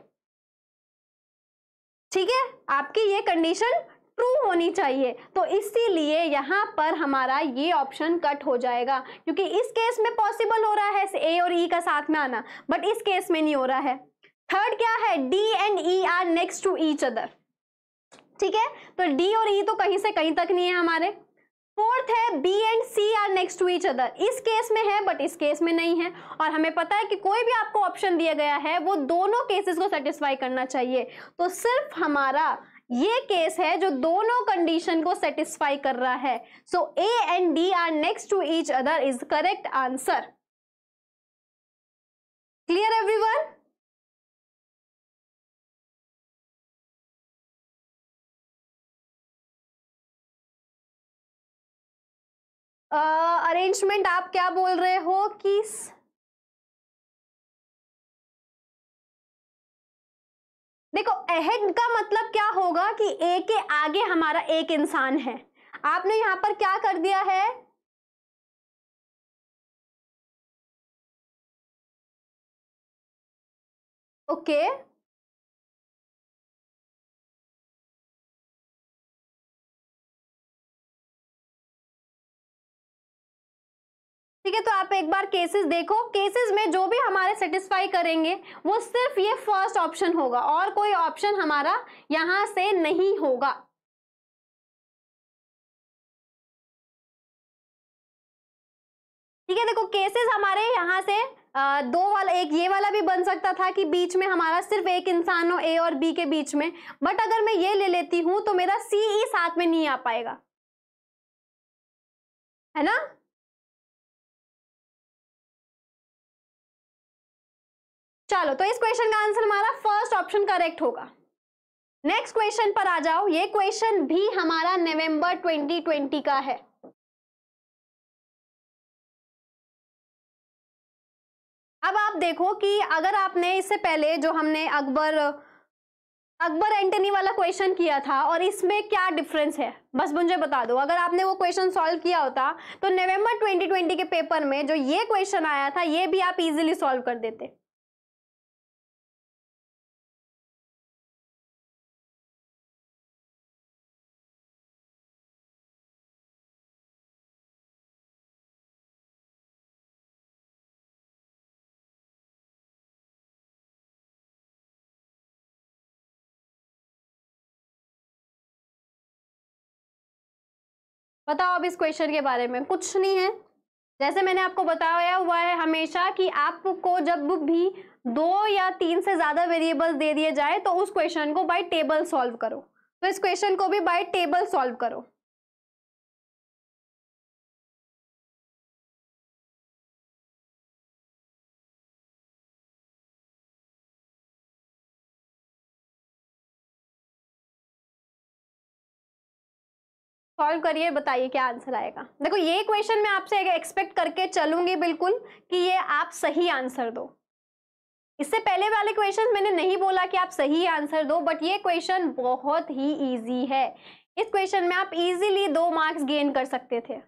ठीक है आपकी ये कंडीशन ट्रू होनी चाहिए तो इसीलिए यहाँ पर हमारा ये ऑप्शन कट हो जाएगा क्योंकि इस केस में पॉसिबल हो रहा है ए और ई e का साथ में आना बट इस केस में नहीं हो रहा है थर्ड क्या है D and E are next to each other ठीक है तो डी और ई e तो कहीं से कहीं तक नहीं है हमारे फोर्थ है B and C are next to each other इस केस में है बट इस केस में नहीं है और हमें पता है कि कोई भी आपको ऑप्शन दिया गया है वो दोनों केसेस को सेटिस्फाई करना चाहिए तो सिर्फ हमारा ये केस है जो दोनों कंडीशन को सेटिस्फाई कर रहा है so A and D are next to each other is correct answer clear everyone arrangement uh, आप क्या बोल रहे हो कि देखो अहेड का मतलब क्या होगा कि ए के आगे हमारा एक इंसान है आपने यहां पर क्या कर दिया है ओके okay. ठीक है तो आप एक बार केसेस देखो केसेस में जो भी हमारे सेटिस्फाई करेंगे वो सिर्फ ये फर्स्ट ऑप्शन होगा और कोई ऑप्शन हमारा यहां से नहीं होगा ठीक है देखो केसेस हमारे यहां से आ, दो वाला एक ये वाला भी बन सकता था कि बीच में हमारा सिर्फ एक इंसान हो ए और बी के बीच में बट अगर मैं ये ले लेती हूं तो मेरा सी ही साथ में नहीं आ पाएगा है ना चलो तो इस क्वेश्चन का आंसर हमारा फर्स्ट ऑप्शन करेक्ट होगा नेक्स्ट क्वेश्चन पर आ जाओ ये क्वेश्चन भी हमारा नवंबर 2020 का है अब आप देखो कि अगर आपने इससे पहले जो हमने अकबर अकबर एंटनी वाला क्वेश्चन किया था और इसमें क्या डिफरेंस है बस मुझे बता दो अगर आपने वो क्वेश्चन सॉल्व किया होता तो नवंबर 2020 के पेपर में जो ये क्वेश्चन आया था ये भी आप इजीली सॉल्व कर देते बताओ अब इस क्वेश्चन के बारे में कुछ नहीं है जैसे मैंने आपको बताया हुआ है हमेशा कि आपको जब भी दो या तीन से ज़्यादा वेरिएबल्स दे दिए जाए तो उस क्वेश्चन को बाई टेबल सॉल्व करो तो इस क्वेश्चन को भी बाई टेबल सॉल्व करो सॉल्व करिए बताइए क्या आंसर आएगा देखो ये क्वेश्चन मैं आपसे एक्सपेक्ट करके चलूंगी बिल्कुल कि ये आप सही आंसर दो इससे पहले वाले क्वेश्चन मैंने नहीं बोला कि आप सही आंसर दो बट ये क्वेश्चन बहुत ही इजी है इस क्वेश्चन में आप इजीली दो मार्क्स गेन कर सकते थे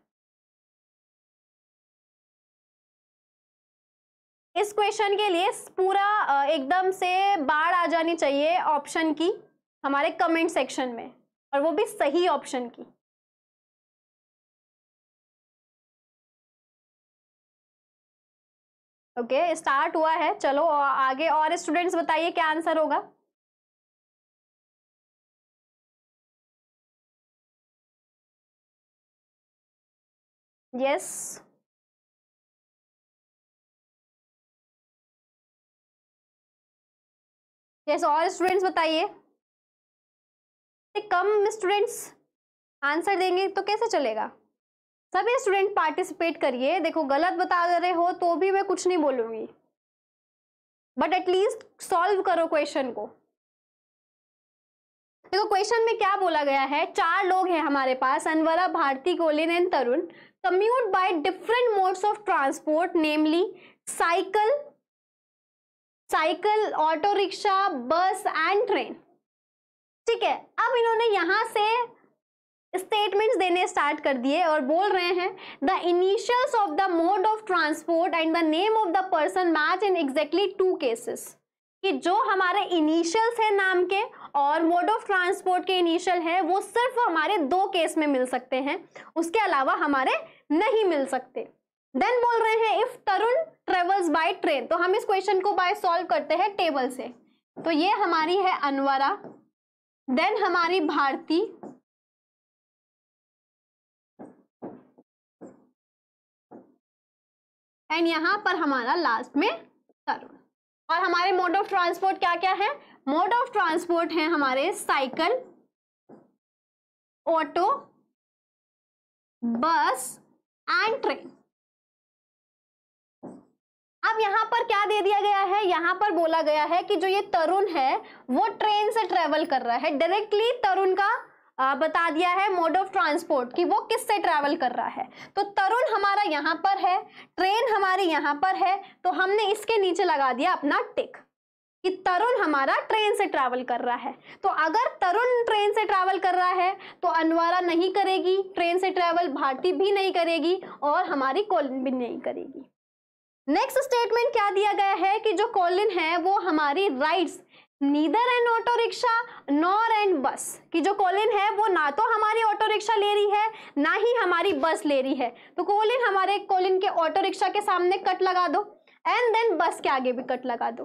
इस क्वेश्चन के लिए पूरा एकदम से बाढ़ आ जानी चाहिए ऑप्शन की हमारे कमेंट सेक्शन में और वो भी सही ऑप्शन की ओके okay, स्टार्ट हुआ है चलो आगे और स्टूडेंट्स बताइए क्या आंसर होगा यस yes. यस yes, और स्टूडेंट्स बताइए कम स्टूडेंट्स आंसर देंगे तो कैसे चलेगा सभी स्टूडेंट पार्टिसिपेट करिए देखो गलत बता रहे हो तो भी मैं कुछ नहीं बोलूंगी बट एटलीस्ट सॉल्व करो क्वेश्चन को देखो क्वेश्चन में क्या बोला गया है चार लोग हैं हमारे पास Anwara Bharati Colin and Tarun commute by different modes of transport namely cycle cycle auto rickshaw bus and train ठीक है अब इन्होंने यहां से स्टेटमेंट्स देने स्टार्ट कर दिए और बोल रहे हैं the initials of the mode of transport and the name of the person match in exactly two cases कि जो हमारे इनिशियल्स हैं नाम के और मोड ऑफ ट्रांसपोर्ट के इनिशियल हैं वो सिर्फ हमारे दो केस में मिल सकते हैं उसके अलावा हमारे नहीं मिल सकते देन बोल रहे हैं if Tarun travels by train तो हम इस क्वेश्चन को बाय सॉल्व करते हैं टेबल से तो ये हमारी है अनवरा देन हमारी भारती एंड यहाँ पर हमारा लास्ट में तरुण और हमारे मोड ऑफ ट्रांसपोर्ट क्या क्या है मोड ऑफ ट्रांसपोर्ट है हमारे cycle auto bus and train अब यहाँ पर क्या दे दिया गया है यहाँ पर बोला गया है कि जो ये तरुण है वो ट्रेन से ट्रेवल कर रहा है डायरेक्टली तरुण का बता दिया है मोड ऑफ ट्रांसपोर्ट कि वो किससे ट्रैवल कर रहा है तो तरुण हमारा यहाँ पर है ट्रेन हमारी यहाँ पर है तो हमने इसके नीचे लगा दिया अपना टिक कि तरुण हमारा ट्रेन से ट्रैवल कर रहा है तो अगर तरुण ट्रेन से ट्रैवल कर रहा है तो अनवारा नहीं करेगी ट्रेन से ट्रैवल भारती भी नहीं करेगी और हमारी कॉलिन भी नहीं करेगी नेक्स्ट स्टेटमेंट क्या दिया गया है कि जो कॉलिन है वो हमारी rides neither an auto rickshaw nor and bus कि जो कोलिन है वो ना तो हमारी ऑटो रिक्शा ले रही है ना ही हमारी बस ले रही है तो कोलिन हमारे कोलिन के ऑटो रिक्शा के सामने कट लगा दो एंड देन बस के आगे भी कट लगा दो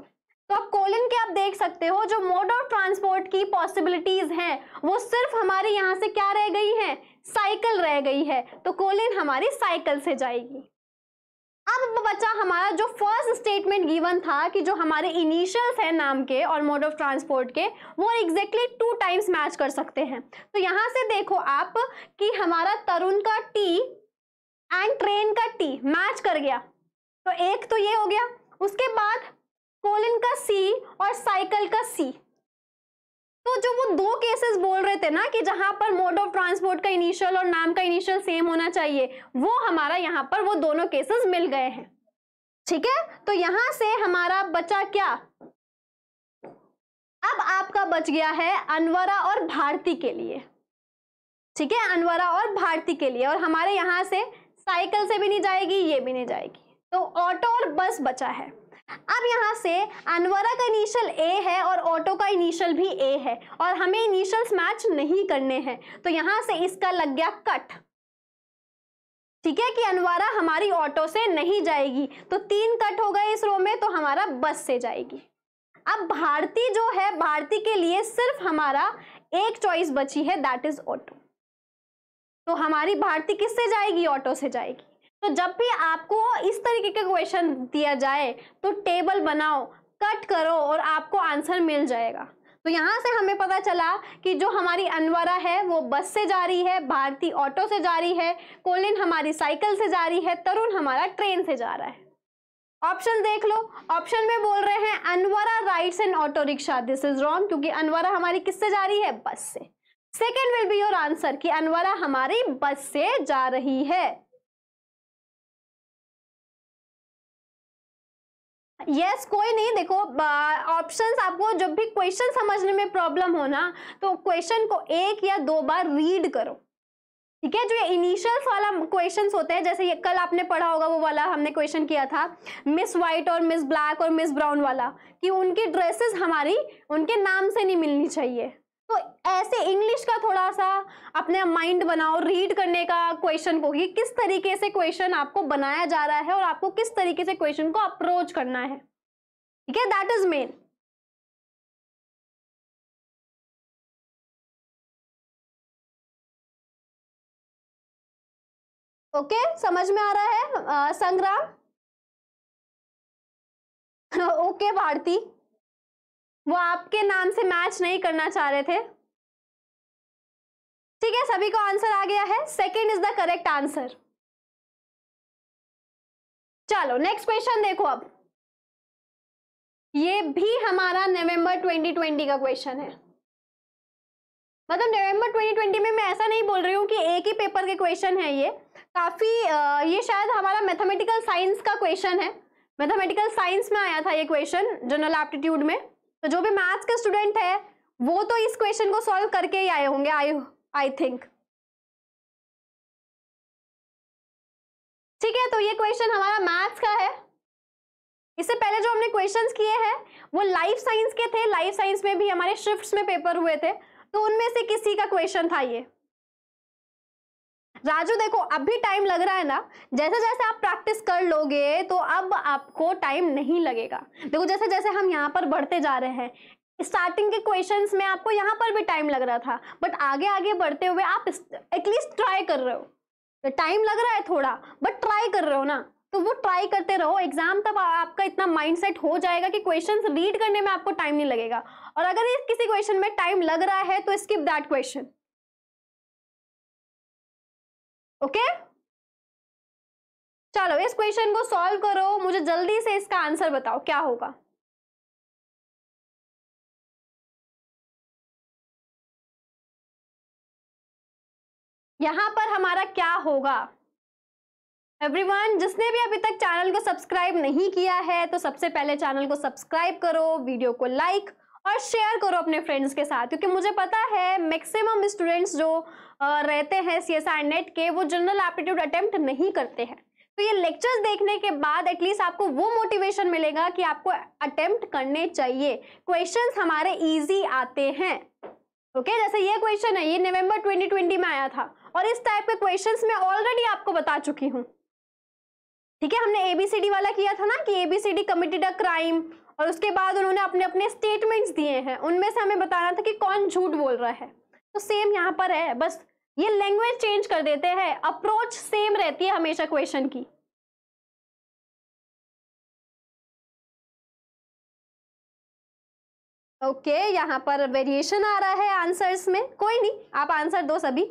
तो आप कोलिन के आप देख सकते हो जो मोड ऑफ ट्रांसपोर्ट की पॉसिबिलिटीज हैं वो सिर्फ हमारे यहाँ से क्या रह गई है साइकिल रह गई है तो कोलिन हमारी साइकिल से जाएगी अब बच्चा हमारा जो फर्स्ट स्टेटमेंट गिवन था कि जो हमारे इनिशियल्स हैं नाम के और मोड ऑफ ट्रांसपोर्ट के वो एग्जैक्टली टू टाइम्स मैच कर सकते हैं तो यहाँ से देखो आप कि हमारा तरुण का टी एंड ट्रेन का टी मैच कर गया तो एक तो ये हो गया उसके बाद कोलिन का सी और साइकिल का सी तो जो वो दो केसेस बोल रहे थे ना कि जहां पर मोड ऑफ ट्रांसपोर्ट का इनिशियल और नाम का इनिशियल सेम होना चाहिए वो हमारा यहाँ पर वो दोनों केसेस मिल गए हैं ठीक है तो यहां से हमारा बचा क्या अब आपका बच गया है अनवरा और भारती के लिए ठीक है अनवरा और भारती के लिए और हमारे यहां से साइकिल से भी नहीं जाएगी ये भी नहीं जाएगी तो ऑटो और बस बचा है अब यहाँ से अनवरा का इनिशियल ए है और ऑटो का इनिशियल भी ए है और हमें इनिशियल्स मैच नहीं करने हैं तो यहाँ से इसका लग गया कट ठीक है कि अनवरा हमारी ऑटो से नहीं जाएगी तो तीन कट हो गए इस रो में तो हमारा बस से जाएगी अब भारती जो है भारती के लिए सिर्फ हमारा एक चॉइस बची है दैट इज ऑटो तो हमारी भारती किससे जाएगी ऑटो से जाएगी तो जब भी आपको इस तरीके का क्वेश्चन दिया जाए तो टेबल बनाओ कट करो और आपको आंसर मिल जाएगा तो यहाँ से हमें पता चला कि जो हमारी अनवरा है वो बस से जा रही है भारती ऑटो से जा रही है कोलिन हमारी साइकिल से जा रही है तरुण हमारा ट्रेन से जा रहा है ऑप्शन देख लो ऑप्शन में बोल रहे हैं Anwara rides and auto rickshaw this is wrong क्योंकि अनवरा हमारी किससे जा रही है बस से second will be your answer कि अनवरा हमारी बस से जा रही है यस yes, कोई नहीं देखो ऑप्शन आपको जब भी क्वेश्चन समझने में प्रॉब्लम हो ना तो क्वेश्चन को एक या दो बार रीड करो ठीक है जो ये इनिशियल्स वाला क्वेश्चंस होते हैं जैसे ये कल आपने पढ़ा होगा वो वाला हमने क्वेश्चन किया था मिस वाइट और मिस ब्लैक और मिस ब्राउन वाला कि उनकी ड्रेसेस हमारी उनके नाम से नहीं मिलनी चाहिए तो ऐसे इंग्लिश का थोड़ा सा अपने माइंड बनाओ रीड करने का क्वेश्चन को कि किस तरीके से क्वेश्चन आपको बनाया जा रहा है और आपको किस तरीके से क्वेश्चन को अप्रोच करना है ठीक है दैट इज मेन ओके समझ में आ रहा है संग्राम ओके भारती वो आपके नाम से मैच नहीं करना चाह रहे थे ठीक है सभी को आंसर आ गया है second is the correct answer चलो नेक्स्ट क्वेश्चन देखो अब ये भी हमारा नवंबर 2020 का क्वेश्चन है मतलब नवंबर 2020 में मैं ऐसा नहीं बोल रही हूँ कि एक ही पेपर के क्वेश्चन है ये काफ़ी ये शायद हमारा मैथमेटिकल साइंस का क्वेश्चन है मैथमेटिकल साइंस में आया था ये क्वेश्चन जनरल एप्टीट्यूड में तो जो भी मैथ्स के स्टूडेंट है वो तो इस क्वेश्चन को सॉल्व करके ही आए होंगे आई आई थिंक ठीक है तो ये क्वेश्चन हमारा मैथ्स का है इससे पहले जो हमने क्वेश्चंस किए हैं वो लाइफ साइंस के थे लाइफ साइंस में भी हमारे शिफ्ट्स में पेपर हुए थे तो उनमें से किसी का क्वेश्चन था ये राजू देखो अब भी टाइम लग रहा है ना जैसे जैसे आप प्रैक्टिस कर लोगे तो अब आपको टाइम नहीं लगेगा देखो जैसे जैसे हम यहाँ पर बढ़ते जा रहे हैं स्टार्टिंग के क्वेश्चंस में आपको यहाँ पर भी टाइम लग रहा था बट आगे आगे बढ़ते हुए आप एटलीस्ट ट्राई कर रहे हो टाइम तो लग रहा है थोड़ा बट ट्राई कर रहे हो ना तो वो ट्राई करते रहो एग्जाम तब आपका इतना माइंडसेट हो जाएगा कि क्वेश्चंस रीड करने में आपको टाइम नहीं लगेगा और अगर किसी क्वेश्चन में टाइम लग रहा है तो स्किप दैट क्वेश्चन ओके चलो इस क्वेश्चन को सॉल्व करो मुझे जल्दी से इसका आंसर बताओ क्या होगा यहां पर हमारा क्या होगा एवरीवन जिसने भी अभी तक चैनल को सब्सक्राइब नहीं किया है तो सबसे पहले चैनल को सब्सक्राइब करो वीडियो को लाइक like, और शेयर करो अपने फ्रेंड्स के साथ क्योंकि मुझे पता है मैक्सिमम स्टूडेंट्स जो रहते हैं सी एस नेट के वो जनरल एप्टीट्यूड अटेम्प्ट नहीं करते हैं तो ये लेक्चर्स देखने के बाद एटलीस्ट आपको वो मोटिवेशन मिलेगा कि आपको अटेम्प्ट करने चाहिए क्वेश्चंस हमारे इजी आते हैं ओके okay, जैसे ये क्वेश्चन है ये नवंबर 2020 में आया था और इस टाइप के क्वेश्चंस मैं ऑलरेडी आपको बता चुकी हूँ ठीक है हमने एबीसीडी वाला किया था ना कि एबीसीडी कमिटेड अ क्राइम और उसके बाद उन्होंने अपने अपने स्टेटमेंट्स दिए हैं उनमें से हमें बताना था कि कौन झूठ बोल रहा है तो सेम यहाँ पर है बस ये लैंग्वेज चेंज कर देते हैं अप्रोच सेम रहती है हमेशा क्वेश्चन की ओके okay, यहाँ पर वेरिएशन आ रहा है आंसर्स में कोई नहीं आप आंसर दो सभी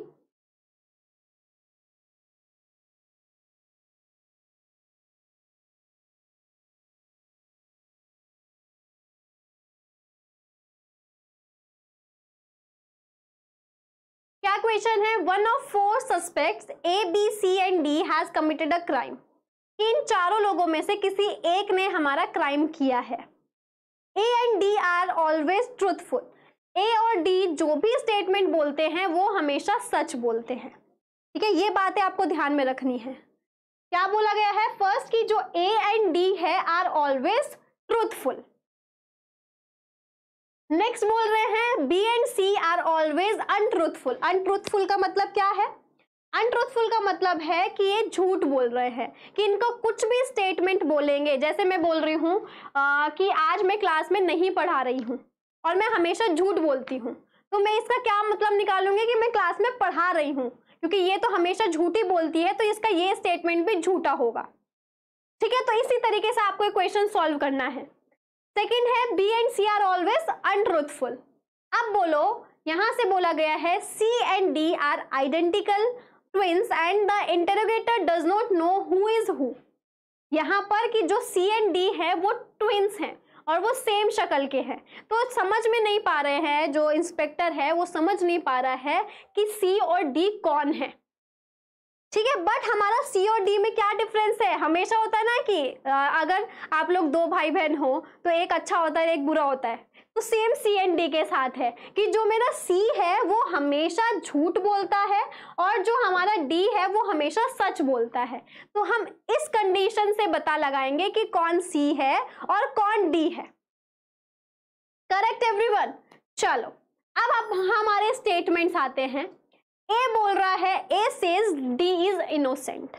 क्वेश्चन है one of four suspects A B C and D has committed a crime इन चारों लोगों में से किसी एक ने हमारा क्राइम किया है A and D are always truthful A और डी जो भी स्टेटमेंट बोलते हैं वो हमेशा सच बोलते हैं ठीक है ये बातें आपको ध्यान में रखनी है क्या बोला गया है फर्स्ट की जो ए एंड डी है आर ऑलवेज ट्रूथफुल नेक्स्ट बोल रहे हैं B and C are always untruthful untruthful का मतलब क्या है अनट्रूथफुल का मतलब है कि ये झूठ बोल रहे हैं कि इनको कुछ भी स्टेटमेंट बोलेंगे जैसे मैं बोल रही हूँ कि आज मैं क्लास में नहीं पढ़ा रही हूँ और मैं हमेशा झूठ बोलती हूँ तो मैं इसका क्या मतलब निकालूंगी कि मैं क्लास में पढ़ा रही हूँ क्योंकि ये तो हमेशा झूठी बोलती है तो इसका ये स्टेटमेंट भी झूठा होगा ठीक है तो इसी तरीके से आपको क्वेश्चन सॉल्व करना है सेकेंड है B and C are always untruthful अब बोलो यहां से बोला गया है C and D are identical twins and the interrogator does not know who is who यहां पर कि जो सी एंड डी है वो ट्विंस हैं और वो सेम शक्ल के हैं तो समझ में नहीं पा रहे हैं जो इंस्पेक्टर है वो समझ नहीं पा रहा है कि सी और डी कौन है ठीक है बट हमारा सी और डी में क्या डिफरेंस है हमेशा होता है ना कि अगर आप लोग दो भाई बहन हो तो एक अच्छा होता है एक बुरा होता है तो सेम सी एंड डी के साथ है कि जो मेरा सी है वो हमेशा झूठ बोलता है और जो हमारा डी है वो हमेशा सच बोलता है तो हम इस कंडीशन से पता लगाएंगे कि कौन सी है और कौन डी है करेक्ट एवरीवन चलो अब आप हमारे स्टेटमेंट्स आते हैं ए बोल रहा है A says D is innocent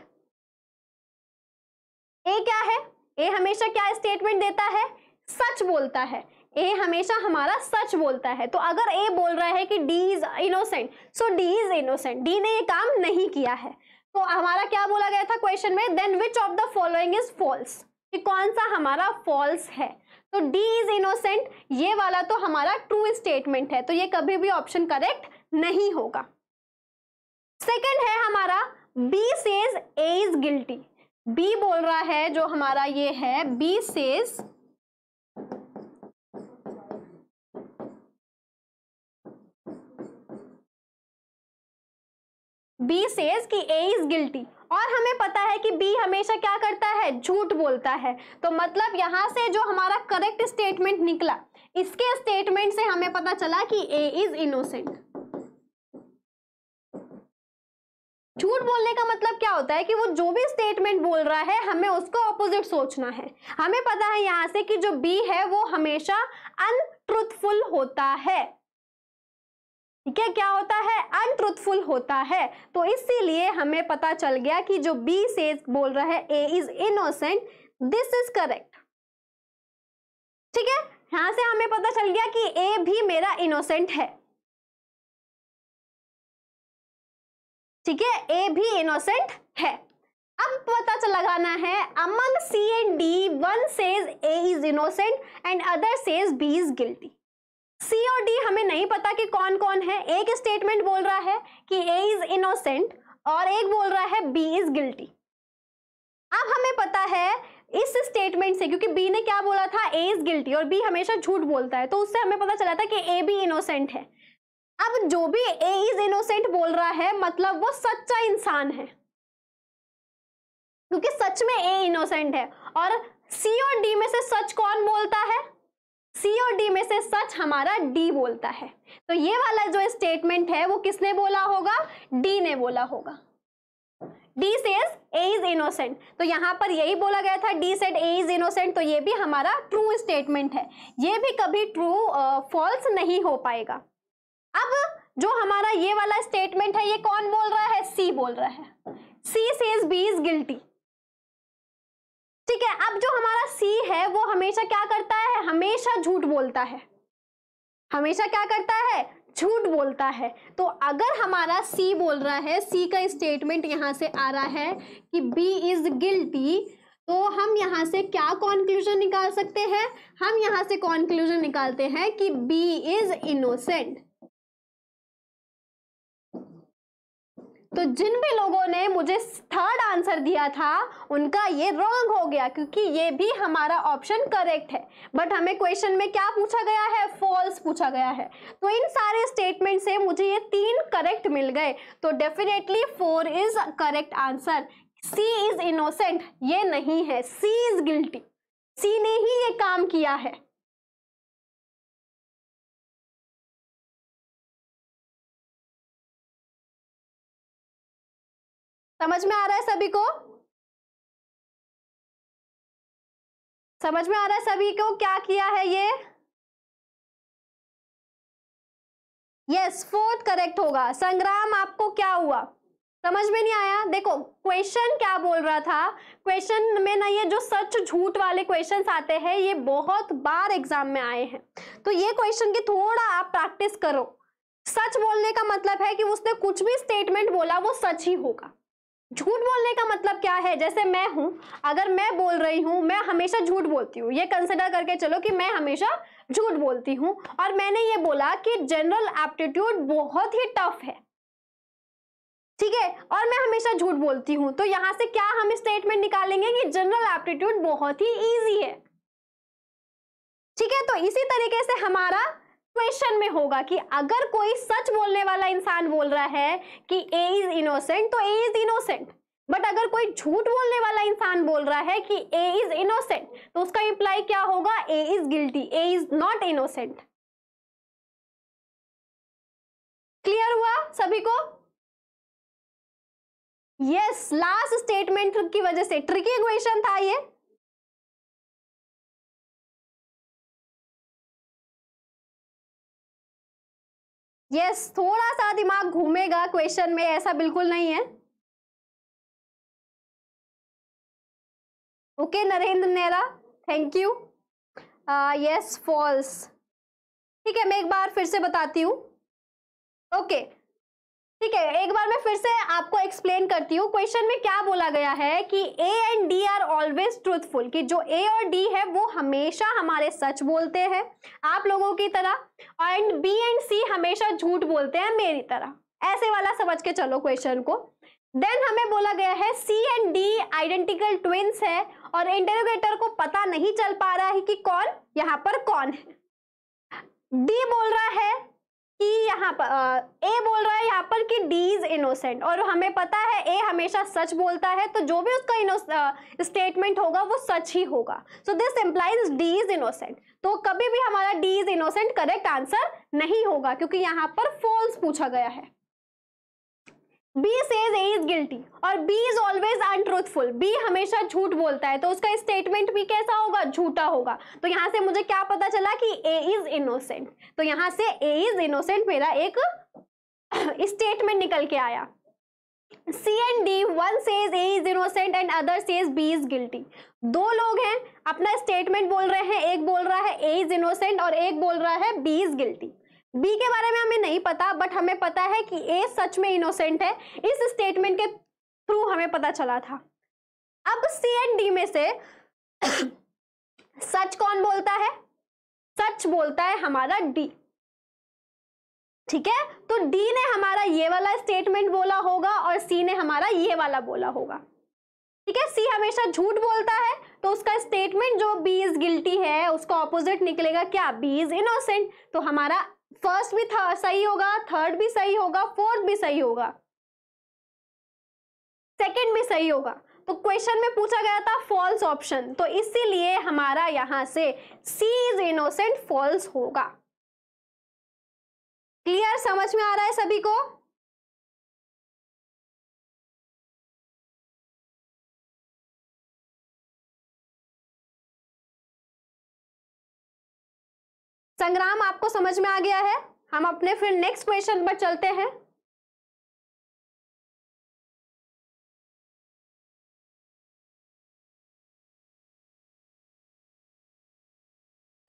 A क्या है ए हमेशा क्या स्टेटमेंट देता है सच बोलता है ए हमेशा हमारा सच बोलता है तो अगर ए बोल रहा है कि D is innocent so D is innocent D ने ये काम नहीं किया है तो हमारा क्या बोला गया था क्वेश्चन में then which of the following is false कि कौन सा हमारा फॉल्स है तो डी इज इनोसेंट ये वाला तो हमारा ट्रू स्टेटमेंट है तो ये कभी भी ऑप्शन करेक्ट नहीं होगा सेकंड है हमारा B says A is guilty B बोल रहा है जो हमारा ये है बी सेज बी सेज कि ए इज गिल्टी और हमें पता है कि बी हमेशा क्या करता है झूठ बोलता है तो मतलब यहां से जो हमारा करेक्ट स्टेटमेंट निकला इसके स्टेटमेंट से हमें पता चला कि ए इज इनोसेंट झूठ बोलने का मतलब क्या होता है कि वो जो भी स्टेटमेंट बोल रहा है हमें उसको ऑपोजिट सोचना है हमें पता है यहां से कि जो बी है वो हमेशा अनट्रुथफुल होता है ठीक है क्या होता है अनट्रुथफुल होता है तो इसीलिए हमें पता चल गया कि जो बी से बोल रहा है A is innocent this is correct ठीक है यहां से हमें पता चल गया कि ए भी मेरा इनोसेंट है ठीक है ए भी इनोसेंट है अब पता लगाना है among C and D one says A is innocent and other says B is guilty C और डी हमें नहीं पता कि कौन कौन है एक स्टेटमेंट बोल रहा है कि ए इज इनोसेंट और एक बोल रहा है बी इज गिल्टी अब हमें पता है इस स्टेटमेंट से क्योंकि बी ने क्या बोला था ए इज गिल्टी और बी हमेशा झूठ बोलता है तो उससे हमें पता चला था कि ए भी इनोसेंट है अब जो भी ए इज इनोसेंट बोल रहा है मतलब वो सच्चा इंसान है क्योंकि सच में ए इनोसेंट है और सी और डी में से सच कौन बोलता है सी और डी में से सच हमारा डी बोलता है तो ये वाला जो स्टेटमेंट है वो किसने बोला होगा डी ने बोला होगा D says A is innocent तो यहां पर यही बोला गया था D said A is innocent तो ये भी हमारा ट्रू स्टेटमेंट है ये भी कभी ट्रू फॉल्स नहीं हो पाएगा अब जो हमारा ये वाला स्टेटमेंट है ये कौन बोल रहा है सी बोल रहा है C says B is guilty ठीक है अब जो हमारा सी है वो हमेशा क्या करता है हमेशा झूठ बोलता है हमेशा क्या करता है झूठ बोलता है तो अगर हमारा सी बोल रहा है सी का स्टेटमेंट यहां से आ रहा है कि बी इज गिल्टी तो हम यहां से क्या कॉन्क्लूजन निकाल सकते हैं हम यहां से कॉन्क्लूजन निकालते हैं कि बी इज इनोसेंट तो जिन भी लोगों ने मुझे थर्ड आंसर दिया था उनका ये रॉन्ग हो गया क्योंकि ये भी हमारा ऑप्शन करेक्ट है बट हमें क्वेश्चन में क्या पूछा गया है फॉल्स पूछा गया है तो इन सारे स्टेटमेंट से मुझे ये तीन करेक्ट मिल गए तो definitely four is correct answer C is innocent ये नहीं है सी इज गिल्टी सी ने ही ये काम किया है समझ में आ रहा है सभी को समझ में आ रहा है सभी को क्या किया है ये यस फोर्थ करेक्ट होगा संग्राम आपको क्या हुआ समझ में नहीं आया देखो क्वेश्चन क्या बोल रहा था क्वेश्चन में ना ये जो सच झूठ वाले क्वेश्चन आते हैं ये बहुत बार एग्जाम में आए हैं तो ये क्वेश्चन की थोड़ा आप प्रैक्टिस करो सच बोलने का मतलब है कि उसने कुछ भी स्टेटमेंट बोला वो सच ही होगा झूठ बोलने का मतलब क्या है जैसे मैं हूं अगर मैं बोल रही हूं मैं हमेशा झूठ बोलती हूँ ये कंसिडर करके चलो कि मैं हमेशा झूठ बोलती हूँ और मैंने ये बोला कि जनरल एप्टीट्यूड बहुत ही टफ है ठीक है और मैं हमेशा झूठ बोलती हूँ तो यहाँ से क्या हम स्टेटमेंट निकालेंगे कि जनरल एप्टीट्यूड बहुत ही ईजी है ठीक है तो इसी तरीके से हमारा इक्वेशन में होगा कि अगर कोई सच बोलने वाला इंसान बोल रहा है कि ए इज इनोसेंट तो ए इज इनोसेंट बट अगर कोई झूठ बोलने वाला इंसान बोल रहा है कि ए इज इनोसेंट तो उसका इंप्लाई क्या होगा A is guilty A is not innocent clear हुआ सभी को यस लास्ट स्टेटमेंट की वजह से ट्रिकी इक्वेशन था ये यस yes, थोड़ा सा दिमाग घूमेगा क्वेश्चन में ऐसा बिल्कुल नहीं है okay okay, Narendra Nehra thank you yes false ठीक है मैं एक बार फिर से बताती हूँ ओके okay, ठीक है एक बार मैं फिर से आपको एक्सप्लेन करती हूँ क्वेश्चन में क्या बोला गया है कि A and D are always truthful कि जो ए और डी है वो हमेशा हमारे सच बोलते हैं आप लोगों की तरह एंड बी एंड सी हमेशा झूठ बोलते हैं मेरी तरह ऐसे वाला समझ के चलो क्वेश्चन को देन हमें बोला गया है C and D identical twins है और इंटरोगेटर को पता नहीं चल पा रहा है कि कौन यहाँ पर कौन है डी बोल रहा है कि यहाँ पर ए बोल रहा है यहाँ पर कि डी इज इनोसेंट और हमें पता है ए हमेशा सच बोलता है तो जो भी उसका स्टेटमेंट होगा वो सच ही होगा so this implies D is innocent तो कभी भी हमारा D is innocent correct answer नहीं होगा क्योंकि यहाँ पर फॉल्स पूछा गया है B says A is guilty और B is always untruthful B हमेशा झूठ बोलता है तो उसका स्टेटमेंट भी कैसा होगा झूठा होगा तो यहाँ से मुझे क्या पता चला कि ए इज इनोसेंट तो यहाँ से ए इज इनोसेंट मेरा एक स्टेटमेंट निकल के आया C and D one says A is innocent and other says B is guilty दो लोग हैं अपना स्टेटमेंट बोल रहे हैं एक बोल रहा है ए इज इनोसेंट और एक बोल रहा है बी इज गिल्टी बी के बारे में हमें नहीं पता बट हमें पता है कि ए सच में इनोसेंट है इस स्टेटमेंट के थ्रू हमें पता चला था अब सी एंड डी में से सच कौन बोलता है सच बोलता है हमारा डी ठीक है तो डी ने हमारा ये वाला स्टेटमेंट बोला होगा और सी ने हमारा ये वाला बोला होगा ठीक है सी हमेशा झूठ बोलता है तो उसका स्टेटमेंट जो बी इज गिल्टी है उसका ऑपोजिट निकलेगा क्या बी इज इनोसेंट तो हमारा फर्स्ट भी था सही होगा थर्ड भी सही होगा फोर्थ भी सही होगा सेकंड भी सही होगा तो क्वेश्चन में पूछा गया था फॉल्स ऑप्शन तो इसीलिए हमारा यहां से सी इज इनोसेंट फॉल्स होगा क्लियर समझ में आ रहा है सभी को संग्राम आपको समझ में आ गया है हम अपने फिर नेक्स्ट क्वेश्चन पर चलते हैं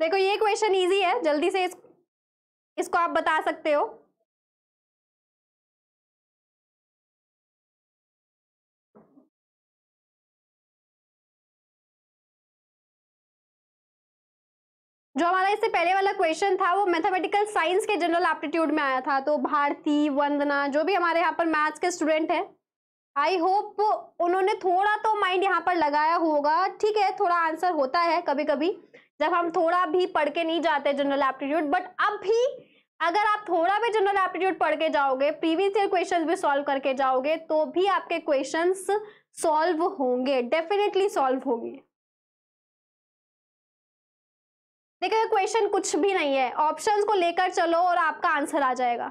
देखो ये क्वेश्चन इजी है जल्दी से इस, इसको आप बता सकते हो जो हमारा इससे पहले वाला क्वेश्चन था वो मैथमेटिकल साइंस के जनरल एप्टीट्यूड में आया था तो भारती वंदना जो भी हमारे यहाँ पर मैथ्स के स्टूडेंट हैं आई होप उन्होंने थोड़ा तो माइंड यहाँ पर लगाया होगा ठीक है थोड़ा आंसर होता है कभी कभी जब हम थोड़ा भी पढ़ के नहीं जाते जनरल एप्टीट्यूड बट अब भी अगर आप थोड़ा भी जनरल एप्टीट्यूड पढ़ के जाओगे प्रीवियस ईयर क्वेश्चन भी सॉल्व करके जाओगे तो भी आपके क्वेश्चन सॉल्व होंगे डेफिनेटली सॉल्व होंगे देखिए क्वेश्चन कुछ भी नहीं है ऑप्शंस को लेकर चलो और आपका आंसर आ जाएगा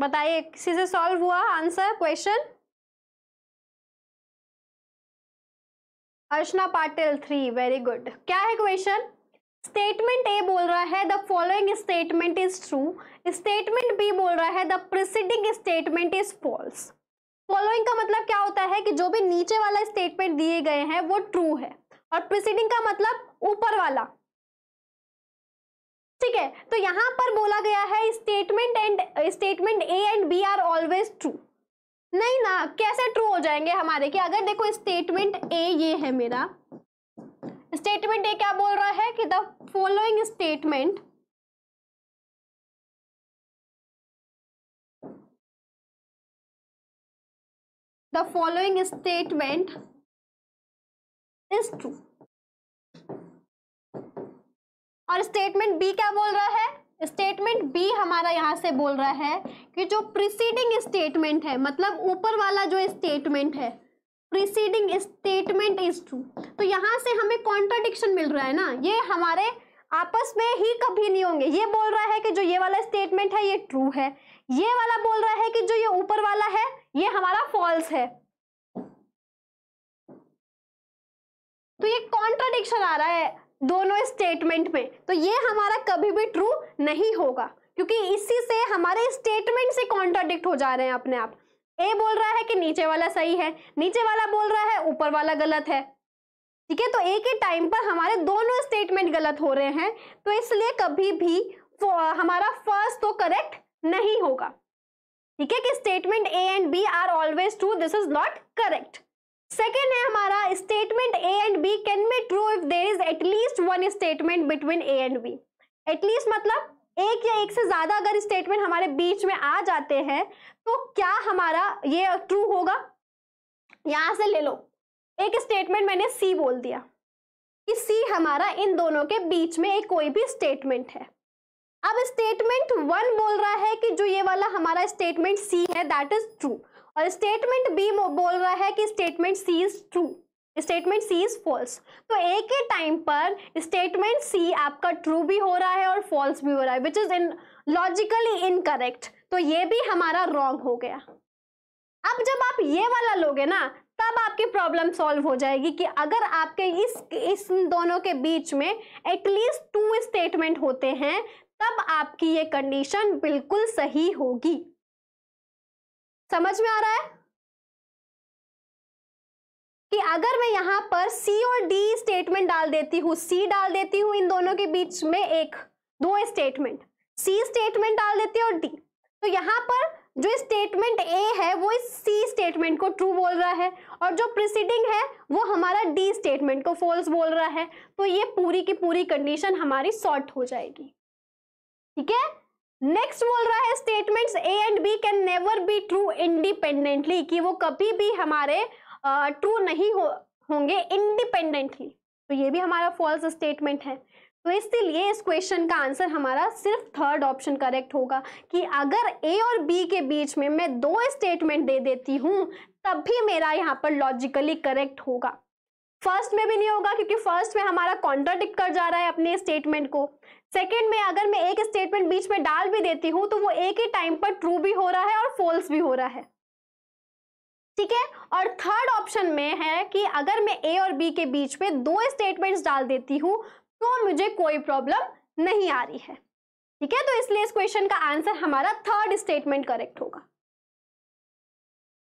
बताइए किसी से सॉल्व हुआ answer question Archana Patil three very good क्या है क्वेश्चन स्टेटमेंट ए बोल रहा है the following statement is true statement B बोल रहा है the preceding statement is false following का मतलब क्या होता है कि जो भी नीचे वाला स्टेटमेंट दिए गए हैं वो ट्रू है और प्रिसीडिंग का मतलब ऊपर वाला ठीक है तो यहां पर बोला गया है statement and statement A and B are always true नहीं ना कैसे ट्रू हो जाएंगे हमारे कि अगर देखो स्टेटमेंट ए ये है मेरा स्टेटमेंट ए क्या बोल रहा है कि the following statement the following statement is true और स्टेटमेंट बी क्या बोल रहा है स्टेटमेंट बी हमारा यहाँ से बोल रहा है कि जो प्रिसीडिंग स्टेटमेंट है मतलब ऊपर वाला जो स्टेटमेंट है प्रिसीडिंग स्टेटमेंट इज ट्रू तो यहाँ से हमें कॉन्ट्राडिक्शन मिल रहा है ना ये हमारे आपस में ही कभी नहीं होंगे ये बोल रहा है कि जो ये वाला स्टेटमेंट है ये ट्रू है ये वाला बोल रहा है कि जो ये ऊपर वाला है ये हमारा फॉल्स है तो ये कॉन्ट्राडिक्शन आ रहा है दोनों स्टेटमेंट में तो ये हमारा कभी भी ट्रू नहीं होगा क्योंकि इसी से हमारे स्टेटमेंट से कॉन्ट्राडिक्ट हो जा रहे हैं अपने आप ए बोल रहा है कि नीचे वाला सही है नीचे वाला बोल रहा है ऊपर वाला गलत है ठीक है तो ए के टाइम पर हमारे दोनों स्टेटमेंट गलत हो रहे हैं तो इसलिए कभी भी हमारा फर्स्ट तो करेक्ट नहीं होगा ठीक है कि statement A and B are always true this is not correct second है हमारा statement A and B can be true if there is at least one statement between A and B at least मतलब एक या एक से ज्यादा अगर स्टेटमेंट हमारे बीच में आ जाते हैं तो क्या हमारा ये ट्रू होगा यहां से ले लो एक स्टेटमेंट मैंने सी बोल दिया कि सी हमारा इन दोनों के बीच में एक कोई भी स्टेटमेंट है अब स्टेटमेंट वन बोल रहा है कि जो ये वाला हमारा स्टेटमेंट सी है दैट इज ट्रू और स्टेटमेंट बी बोल रहा है कि statement C is true statement C is false तो एक के टाइम पर स्टेटमेंट सी आपका ट्रू भी हो रहा है और फॉल्स भी हो रहा है which is in logically incorrect तो ये भी हमारा रॉन्ग हो गया अब जब आप ये वाला लोगे ना तब आपकी प्रॉब्लम सॉल्व हो जाएगी कि अगर आपके इस इस दोनों के बीच में एटलीस्ट टू स्टेटमेंट होते हैं तब आपकी ये कंडीशन बिल्कुल सही होगी समझ में आ रहा है कि अगर मैं यहां पर सी और डी स्टेटमेंट डाल देती हूँ सी डाल देती हूँ इन दोनों के बीच में एक दो स्टेटमेंट सी स्टेटमेंट डाल देती हूं और डी तो यहां पर जो स्टेटमेंट ए है वो इस सी स्टेटमेंट को ट्रू बोल रहा है और जो प्रिसीडिंग है वो हमारा डी स्टेटमेंट को फॉल्स बोल रहा है तो ये पूरी की पूरी कंडीशन हमारी सॉर्ट हो जाएगी ठीक है नेक्स्ट बोल रहा है statements A and B can never be true independently कि वो कभी भी हमारे ट्रू uh, नहीं हो होंगे इंडिपेंडेंटली तो ये भी हमारा फॉल्स स्टेटमेंट है तो इसलिए इस क्वेश्चन का आंसर हमारा सिर्फ थर्ड ऑप्शन करेक्ट होगा कि अगर ए और बी के बीच में मैं दो स्टेटमेंट दे देती हूँ तब भी मेरा यहाँ पर लॉजिकली करेक्ट होगा फर्स्ट में भी नहीं होगा क्योंकि फर्स्ट में हमारा कॉन्ट्राडिक्ट कर जा रहा है अपने स्टेटमेंट को सेकेंड में अगर मैं एक स्टेटमेंट बीच में डाल भी देती हूँ तो वो एक ही टाइम पर ट्रू भी हो रहा है और फॉल्स भी हो रहा है ठीक है और थर्ड ऑप्शन में है कि अगर मैं ए और बी के बीच में दो स्टेटमेंट्स डाल देती हूँ तो मुझे कोई प्रॉब्लम नहीं आ रही है ठीक है तो इसलिए इस क्वेश्चन का आंसर हमारा थर्ड स्टेटमेंट करेक्ट होगा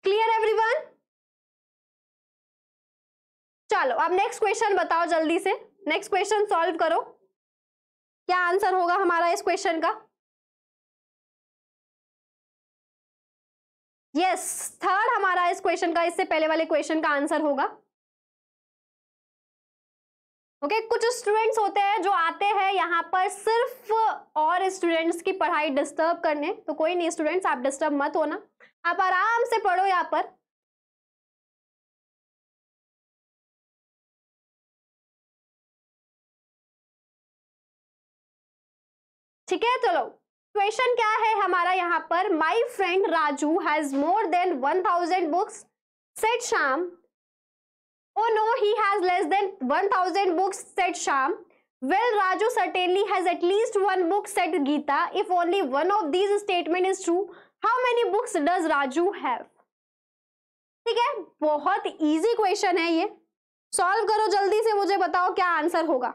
क्लियर एवरीवन चलो अब नेक्स्ट क्वेश्चन बताओ जल्दी से नेक्स्ट क्वेश्चन सॉल्व करो क्या आंसर होगा हमारा इस क्वेश्चन का यस थर्ड हमारा इस क्वेश्चन का इससे पहले वाले क्वेश्चन का आंसर होगा ओके okay, कुछ स्टूडेंट्स होते हैं जो आते हैं यहाँ पर सिर्फ और स्टूडेंट्स की पढ़ाई डिस्टर्ब करने तो कोई नहीं स्टूडेंट्स आप डिस्टर्ब मत होना आप आराम से पढ़ो यहाँ पर ठीक है चलो क्वेश्चन क्या है हमारा यहाँ पर my friend Raju has more than one thousand books said Shyam oh no he has less than one thousand books said Shyam well Raju certainly has at least one book, said Geeta. If only one of these statement is true, how many books does Raju have? ठीक है बहुत easy question है ये solve करो जल्दी से मुझे बताओ क्या आंसर होगा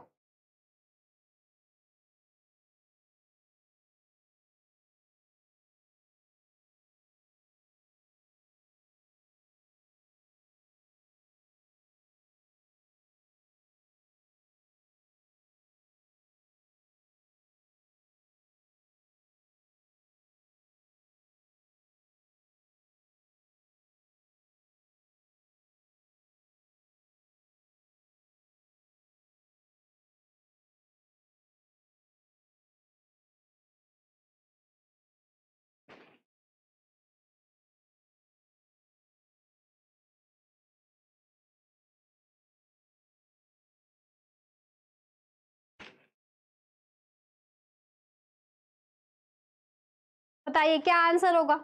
बताइए क्या आंसर होगा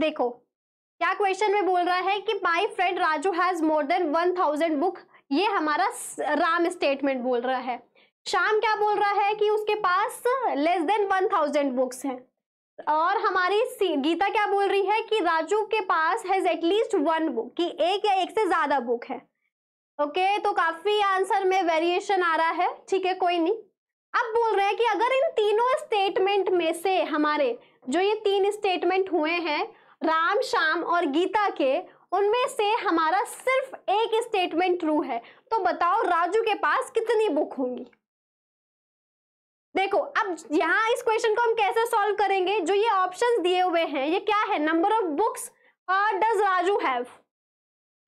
देखो क्या क्वेश्चन में बोल रहा है कि my friend Raju has more than one thousand book ये हमारा राम स्टेटमेंट बोल रहा है शाम क्या बोल रहा है कि उसके पास less than one thousand books हैं और हमारी गीता क्या बोल रही है कि राजू के पास हैज एटलीस्ट वन बुक कि एक या एक से ज्यादा बुक है ओके तो काफी आंसर में वेरिएशन आ रहा है ठीक है कोई नहीं अब बोल रहे हैं कि अगर इन तीनों स्टेटमेंट में से हमारे जो ये तीन स्टेटमेंट हुए हैं राम श्याम और गीता के उनमें से हमारा सिर्फ एक स्टेटमेंट ट्रू है तो बताओ राजू के पास कितनी बुक होंगी देखो अब यहाँ इस क्वेश्चन को हम कैसे सॉल्व करेंगे जो ये ऑप्शंस दिए हुए हैं ये क्या है number of books does Raju have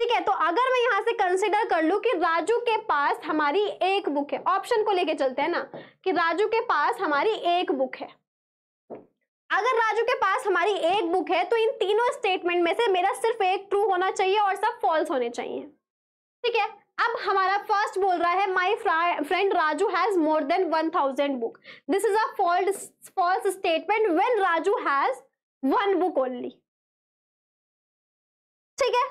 ठीक है तो अगर मैं यहाँ से कंसिडर कर लू कि राजू के पास हमारी एक बुक है ऑप्शन को लेके चलते हैं ना कि राजू के पास हमारी एक बुक है अगर राजू के पास हमारी एक बुक है तो इन तीनों स्टेटमेंट में से मेरा सिर्फ एक ट्रू होना चाहिए और सब फॉल्स होने चाहिए ठीक है अब हमारा फर्स्ट बोल रहा है my friend Raju has more than one thousand book this is a false statement when Raju has one book only ठीक है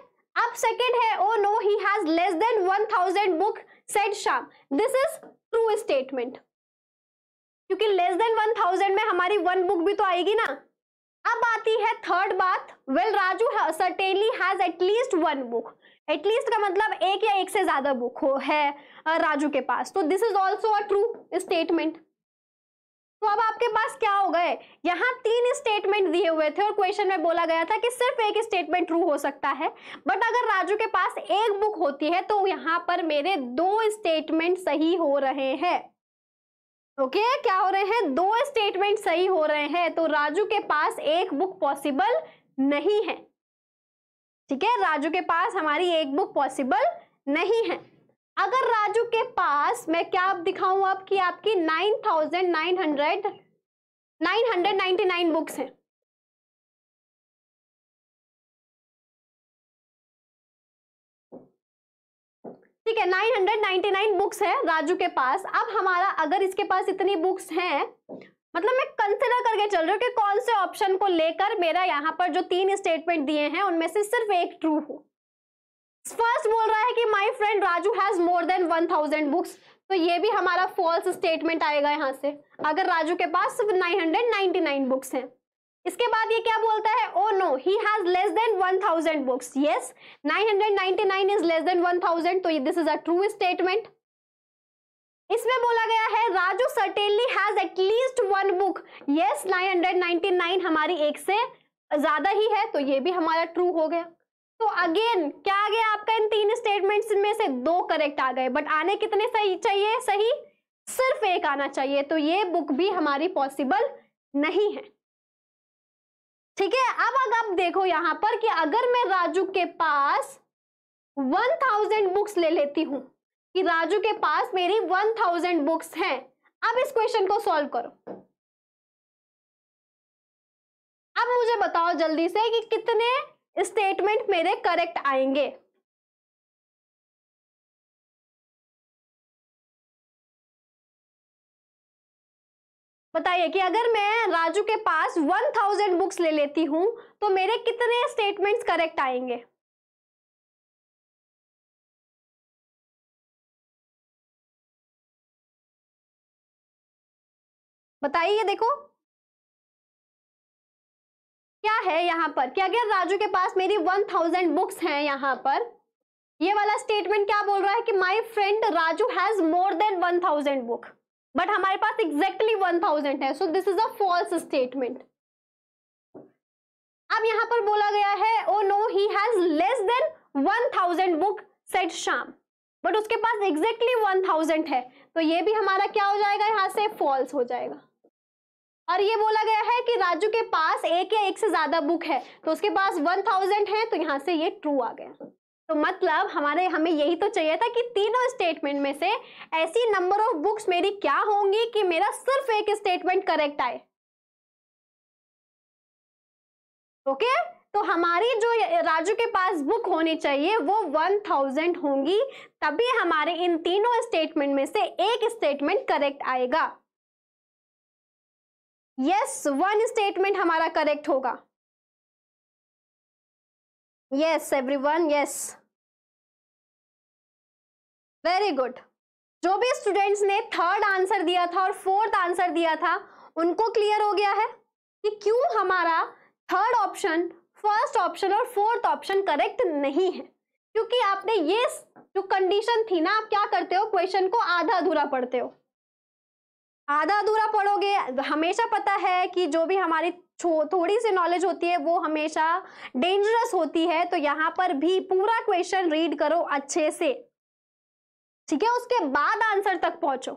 अब सेकेंड है oh no he has less than one thousand book said Shyam this is true statement क्योंकि less than one thousand में हमारी one book भी तो आएगी ना अब आती है थर्ड बात well Raju certainly has at least one book at least का मतलब एक या एक से ज्यादा बुक हो है राजू के पास तो this is also a true statement तो अब आपके पास क्या हो गए यहाँ तीन स्टेटमेंट दिए हुए थे और क्वेश्चन में बोला गया था कि सिर्फ एक स्टेटमेंट ट्रू हो सकता है बट अगर राजू के पास एक बुक होती है तो यहाँ पर मेरे दो स्टेटमेंट सही हो रहे हैं ओके okay, क्या हो रहे हैं दो स्टेटमेंट सही हो रहे हैं तो राजू के पास एक बुक पॉसिबल नहीं है ठीक है राजू के पास हमारी एक बुक पॉसिबल नहीं है अगर राजू के पास मैं क्या आप दिखाऊं आपकी कि आपकी nine thousand nine hundred nine hundred ninety nine books हैं ठीक है 999 बुक्स है राजू के पास अब हमारा अगर इसके पास इतनी बुक्स हैं मतलब मैं कंसिडर करके चल रही हूँ कि कौन से ऑप्शन को लेकर मेरा यहाँ पर जो तीन स्टेटमेंट दिए हैं उनमें से सिर्फ एक ट्रू हो फर्स्ट बोल रहा है कि my friend Raju has more than one thousand books तो ये भी हमारा फॉल्स स्टेटमेंट आएगा यहाँ से अगर राजू के पास सिर्फ नाइन बुक्स हैं इसके बाद ये क्या बोलता है oh no he has less than 1000 books yes 999 is less than 1000 तो this is a true statement इसमें बोला गया है Raju certainly has at least one book yes 999 हमारी एक से ज्यादा ही है तो ये भी हमारा ट्रू हो गया तो अगेन क्या आ गया आपका इन तीन स्टेटमेंट्स में से दो करेक्ट आ गए बट आने कितने सही चाहिए सही सिर्फ एक आना चाहिए तो ये बुक भी हमारी पॉसिबल नहीं है ठीक है अब अगर आप देखो यहां पर कि अगर मैं राजू के पास वन थाउजेंड बुक्स ले लेती हूं कि राजू के पास मेरी वन थाउजेंड बुक्स हैं अब इस क्वेश्चन को सॉल्व करो अब मुझे बताओ जल्दी से कि कितने स्टेटमेंट मेरे करेक्ट आएंगे बताइए कि अगर मैं राजू के पास 1000 बुक्स ले लेती हूँ तो मेरे कितने स्टेटमेंट्स करेक्ट आएंगे बताइए देखो क्या है यहां पर कि अगर राजू के पास मेरी 1000 बुक्स हैं यहां पर ये वाला स्टेटमेंट क्या बोल रहा है कि my friend Raju has more than 1000 book but हमारे पास एग्जैक्टली वन थाउजेंड है so this is a false statement अब यहाँ पर बोला गया है oh no he has less than one thousand book said Shyam but उसके पास एग्जैक्टली वन थाउजेंड है तो ये भी हमारा क्या हो जाएगा यहाँ से फॉल्स हो जाएगा और ये बोला गया है कि राजू के पास एक या एक से ज्यादा बुक है तो उसके पास वन थाउजेंड है तो यहां से ये ट्रू आ गया तो मतलब हमारे हमें यही तो चाहिए था कि तीनों स्टेटमेंट में से ऐसी नंबर ऑफ बुक्स मेरी क्या होंगी कि मेरा सिर्फ एक स्टेटमेंट करेक्ट आए ओके okay? तो हमारी जो राजू के पास बुक होनी चाहिए वो वन थाउजेंड होंगी तभी हमारे इन तीनों स्टेटमेंट में से एक स्टेटमेंट करेक्ट आएगा यस वन स्टेटमेंट हमारा करेक्ट होगा yes everyone yes very good जो भी स्टूडेंट्स ने थर्ड आंसर दिया था और फोर्थ आंसर दिया था उनको क्लियर हो गया है कि क्यों हमारा थर्ड ऑप्शन फर्स्ट ऑप्शन और फोर्थ ऑप्शन करेक्ट नहीं है क्योंकि आपने ये जो कंडीशन थी ना आप क्या करते हो क्वेश्चन को आधा अधूरा पढ़ते हो आधा अधूरा पढ़ोगे हमेशा पता है कि जो भी हमारी थोड़ी सी नॉलेज होती है वो हमेशा डेंजरस होती है तो यहाँ पर भी पूरा क्वेश्चन रीड करो अच्छे से ठीक है उसके बाद आंसर तक पहुंचो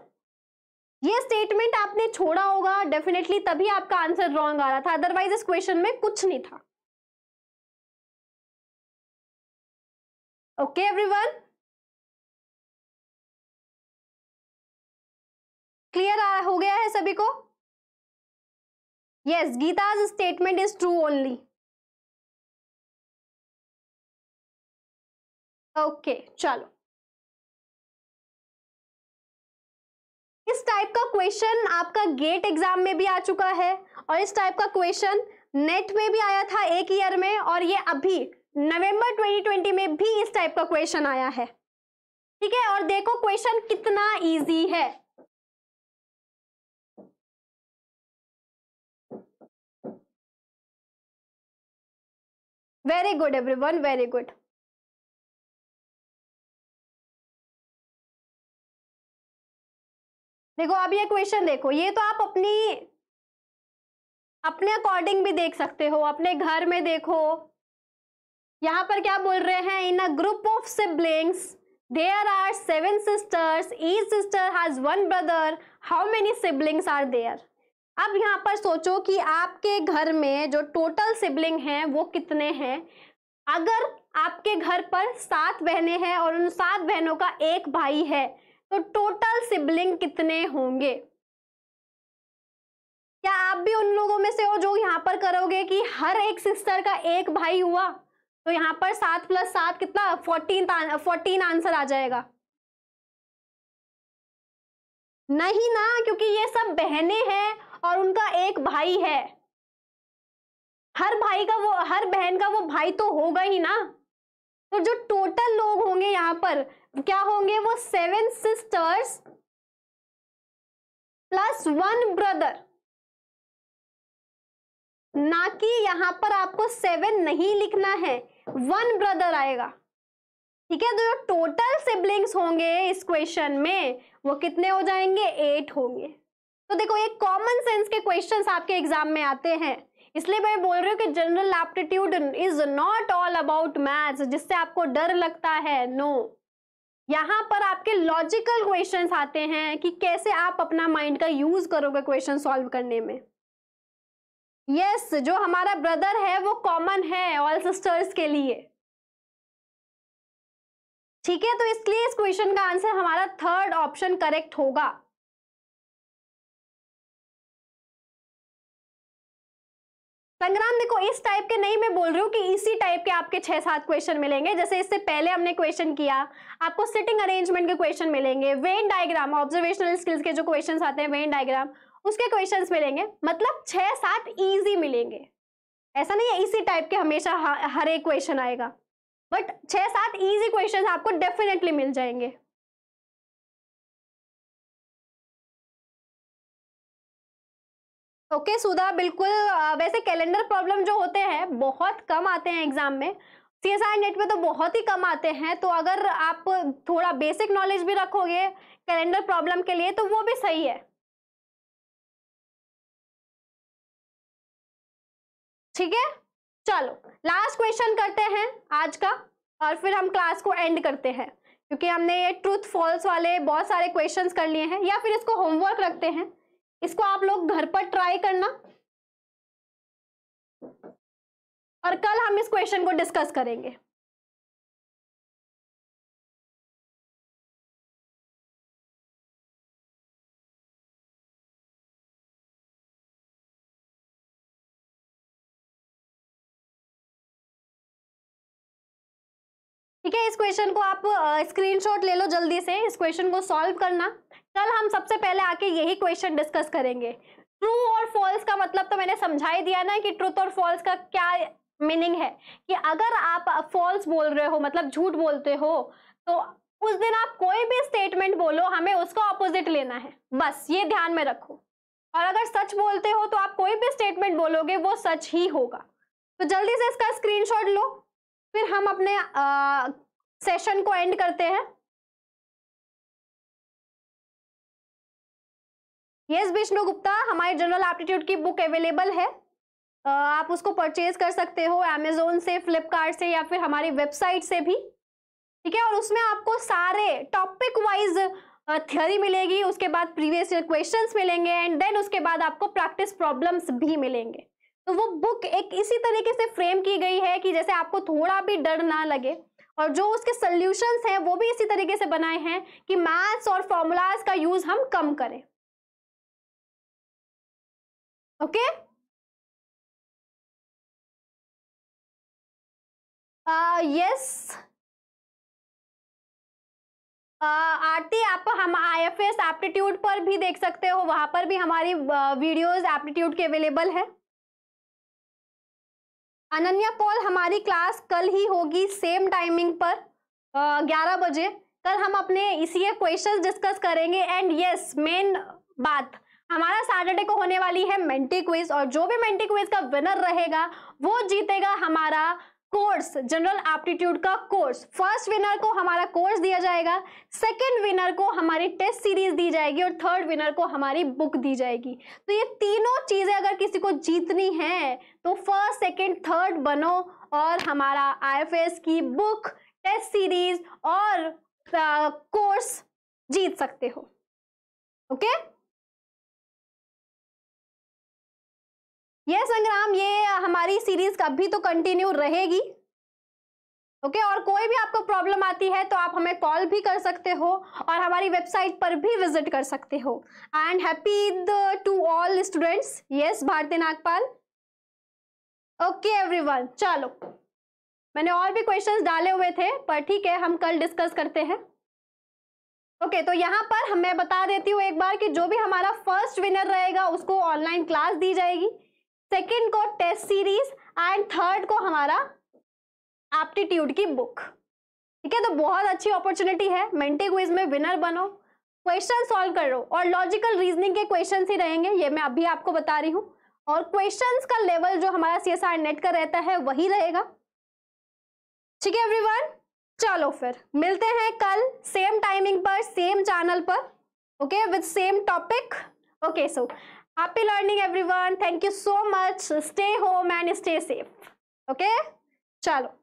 ये स्टेटमेंट आपने छोड़ा होगा डेफिनेटली तभी आपका आंसर रॉन्ग आ रहा था अदरवाइज इस क्वेश्चन में कुछ नहीं था ओके एवरीवन क्लियर हो गया है सभी को yes Geeta's statement is true only okay चलो इस टाइप का क्वेश्चन आपका गेट एग्जाम में भी आ चुका है और इस टाइप का क्वेश्चन नेट में भी आया था एक ईयर में और ये अभी नवंबर 2020 में भी इस टाइप का क्वेश्चन आया है ठीक है और देखो क्वेश्चन कितना इजी है very good everyone very good देखो अब ये क्वेश्चन देखो ये तो आप अपनी अपने अकॉर्डिंग भी देख सकते हो अपने घर में देखो यहाँ पर क्या बोल रहे हैं in a group of siblings there are seven sisters each sister has one brother how many siblings are there अब यहाँ पर सोचो कि आपके घर में जो टोटल सिबलिंग हैं वो कितने हैं अगर आपके घर पर सात बहनें हैं और उन सात बहनों का एक भाई है तो टोटल सिबलिंग कितने होंगे क्या आप भी उन लोगों में से हो जो यहाँ पर करोगे कि हर एक सिस्टर का एक भाई हुआ तो यहाँ पर सात प्लस सात कितना फोर्टीन फोर्टीन आंसर आ जाएगा नहीं ना क्योंकि ये सब बहने हैं और उनका एक भाई है हर भाई का वो हर बहन का वो भाई तो होगा ही ना तो जो टोटल लोग होंगे यहाँ पर क्या होंगे वो seven sisters plus one brother ना कि यहाँ पर आपको सेवन नहीं लिखना है वन ब्रदर आएगा ठीक है तो जो टोटल सिबलिंग्स होंगे इस क्वेश्चन में वो कितने हो जाएंगे एट होंगे तो देखो ये कॉमन सेंस के क्वेश्चंस आपके एग्जाम में आते हैं इसलिए मैं बोल रही हूँ कि general aptitude is not all about maths जिससे आपको डर लगता है नो no. यहाँ पर आपके लॉजिकल क्वेश्चन आते हैं कि कैसे आप अपना माइंड का यूज करोगे क्वेश्चन सॉल्व करने में यस yes, जो हमारा ब्रदर है वो कॉमन है ऑल सिस्टर्स के लिए ठीक है तो इसलिए इस क्वेश्चन का आंसर हमारा थर्ड ऑप्शन करेक्ट होगा संग्राम देखो इस टाइप के नहीं मैं बोल रही हूँ कि इसी टाइप के आपके छह सात क्वेश्चन मिलेंगे जैसे इससे पहले हमने क्वेश्चन किया आपको सिटिंग अरेंजमेंट के क्वेश्चन मिलेंगे वेन डायग्राम ऑब्जर्वेशनल स्किल्स के जो क्वेश्चन आते हैं वेन डायग्राम उसके क्वेश्चन मिलेंगे मतलब छह सात ईजी मिलेंगे ऐसा नहीं है इसी टाइप के हमेशा हर एक क्वेश्चन आएगा बट छह सात ईजी क्वेश्चन आपको डेफिनेटली मिल जाएंगे ओके okay, सुधा बिल्कुल वैसे कैलेंडर प्रॉब्लम जो होते हैं बहुत कम आते हैं एग्जाम में सी एस नेट में तो बहुत ही कम आते हैं तो अगर आप थोड़ा बेसिक नॉलेज भी रखोगे कैलेंडर प्रॉब्लम के लिए तो वो भी सही है ठीक है चलो लास्ट क्वेश्चन करते हैं आज का और फिर हम क्लास को एंड करते हैं क्योंकि हमने ये ट्रूथ फॉल्स वाले बहुत सारे क्वेश्चंस कर लिए हैं या फिर इसको होमवर्क रखते हैं इसको आप लोग घर पर ट्राई करना और कल हम इस क्वेश्चन को डिस्कस करेंगे ठीक है इस क्वेश्चन को आप स्क्रीनशॉट ले लो जल्दी से इस क्वेश्चन को सॉल्व करना कल हम सबसे पहले आके यही क्वेश्चन डिस्कस करेंगे ट्रू और फॉल्स का मतलब तो मैंने समझा ही दिया ना कि ट्रूथ और फॉल्स का क्या मीनिंग है कि अगर आप फॉल्स बोल रहे हो मतलब झूठ बोलते हो तो उस दिन आप कोई भी स्टेटमेंट बोलो हमें उसका ऑपोजिट लेना है बस ये ध्यान में रखो और अगर सच बोलते हो तो आप कोई भी स्टेटमेंट बोलोगे वो सच ही होगा तो जल्दी से इसका स्क्रीनशॉट लो फिर हम अपने आ, सेशन को एंड करते हैं यस विष्णु गुप्ता हमारी जनरल एप्टीट्यूड की बुक अवेलेबल है आप उसको परचेज कर सकते हो अमेजोन से फ्लिपकार्ट से या फिर हमारी वेबसाइट से भी ठीक है और उसमें आपको सारे टॉपिक वाइज थ्योरी मिलेगी उसके बाद प्रीवियस ईयर क्वेश्चन मिलेंगे एंड देन उसके बाद आपको प्रैक्टिस प्रॉब्लम्स भी मिलेंगे तो वो बुक एक इसी तरीके से फ्रेम की गई है कि जैसे आपको थोड़ा भी डर ना लगे और जो उसके सोल्यूशन हैं वो भी इसी तरीके से बनाए हैं कि मैथ्स और फॉर्मूलाज का यूज़ हम कम करें okay yes uh, uh, Aarti आप हम आईएफएस एप्टीट्यूड पर भी देख सकते हो वहां पर भी हमारी वीडियोस uh, एप्टीट्यूड के अवेलेबल है अनन्या पॉल हमारी क्लास कल ही होगी सेम टाइमिंग पर ग्यारह बजे कल हम अपने इसी क्वेश्चन डिस्कस करेंगे एंड यस मेन बात हमारा सैटरडे को होने वाली है मेंटी क्विज और जो भी मेंटी क्विज का विनर रहेगा वो जीतेगा हमारा कोर्स जनरल एप्टीट्यूड का कोर्स फर्स्ट विनर को हमारा कोर्स दिया जाएगा सेकंड विनर को हमारी टेस्ट सीरीज दी जाएगी और थर्ड विनर को हमारी बुक दी जाएगी तो ये तीनों चीजें अगर किसी को जीतनी है तो फर्स्ट सेकंड थर्ड बनो और हमारा आईएफएस की बुक टेस्ट सीरीज और कोर्स जीत सकते हो ओके okay? ये संग्राम ये हमारी सीरीज का भी तो कंटिन्यू रहेगी ओके okay, और कोई भी आपको प्रॉब्लम आती है तो आप हमें कॉल भी कर सकते हो और हमारी वेबसाइट पर भी विजिट कर सकते हो and happy Eid to all students yes Bharti Nagpal okay everyone चलो मैंने और भी क्वेश्चंस डाले हुए थे पर ठीक है हम कल डिस्कस करते हैं ओके okay, तो यहाँ पर मैं बता देती हूँ एक बार कि जो भी हमारा फर्स्ट विनर रहेगा उसको ऑनलाइन क्लास दी जाएगी सेकेंड को टेस्ट सीरीज एंड थर्ड को हमारा एप्टीट्यूड की बुक ठीक है तो बहुत अच्छी अपॉर्चुनिटी है मेंटे क्विज में विनर बनो क्वेश्चन सॉल्व कर लो और लॉजिकल रीजनिंग के क्वेश्चन ही रहेंगे ये मैं अभी आपको बता रही हूँ और क्वेश्चन का लेवल जो हमारा सी एस आर नेट का रहता है वही रहेगा ठीक है एवरीवन चलो फिर मिलते हैं कल सेम टाइमिंग पर सेम चैनल पर okay with same topic okay so happy learning everyone thank you so much stay home and stay safe okay chalo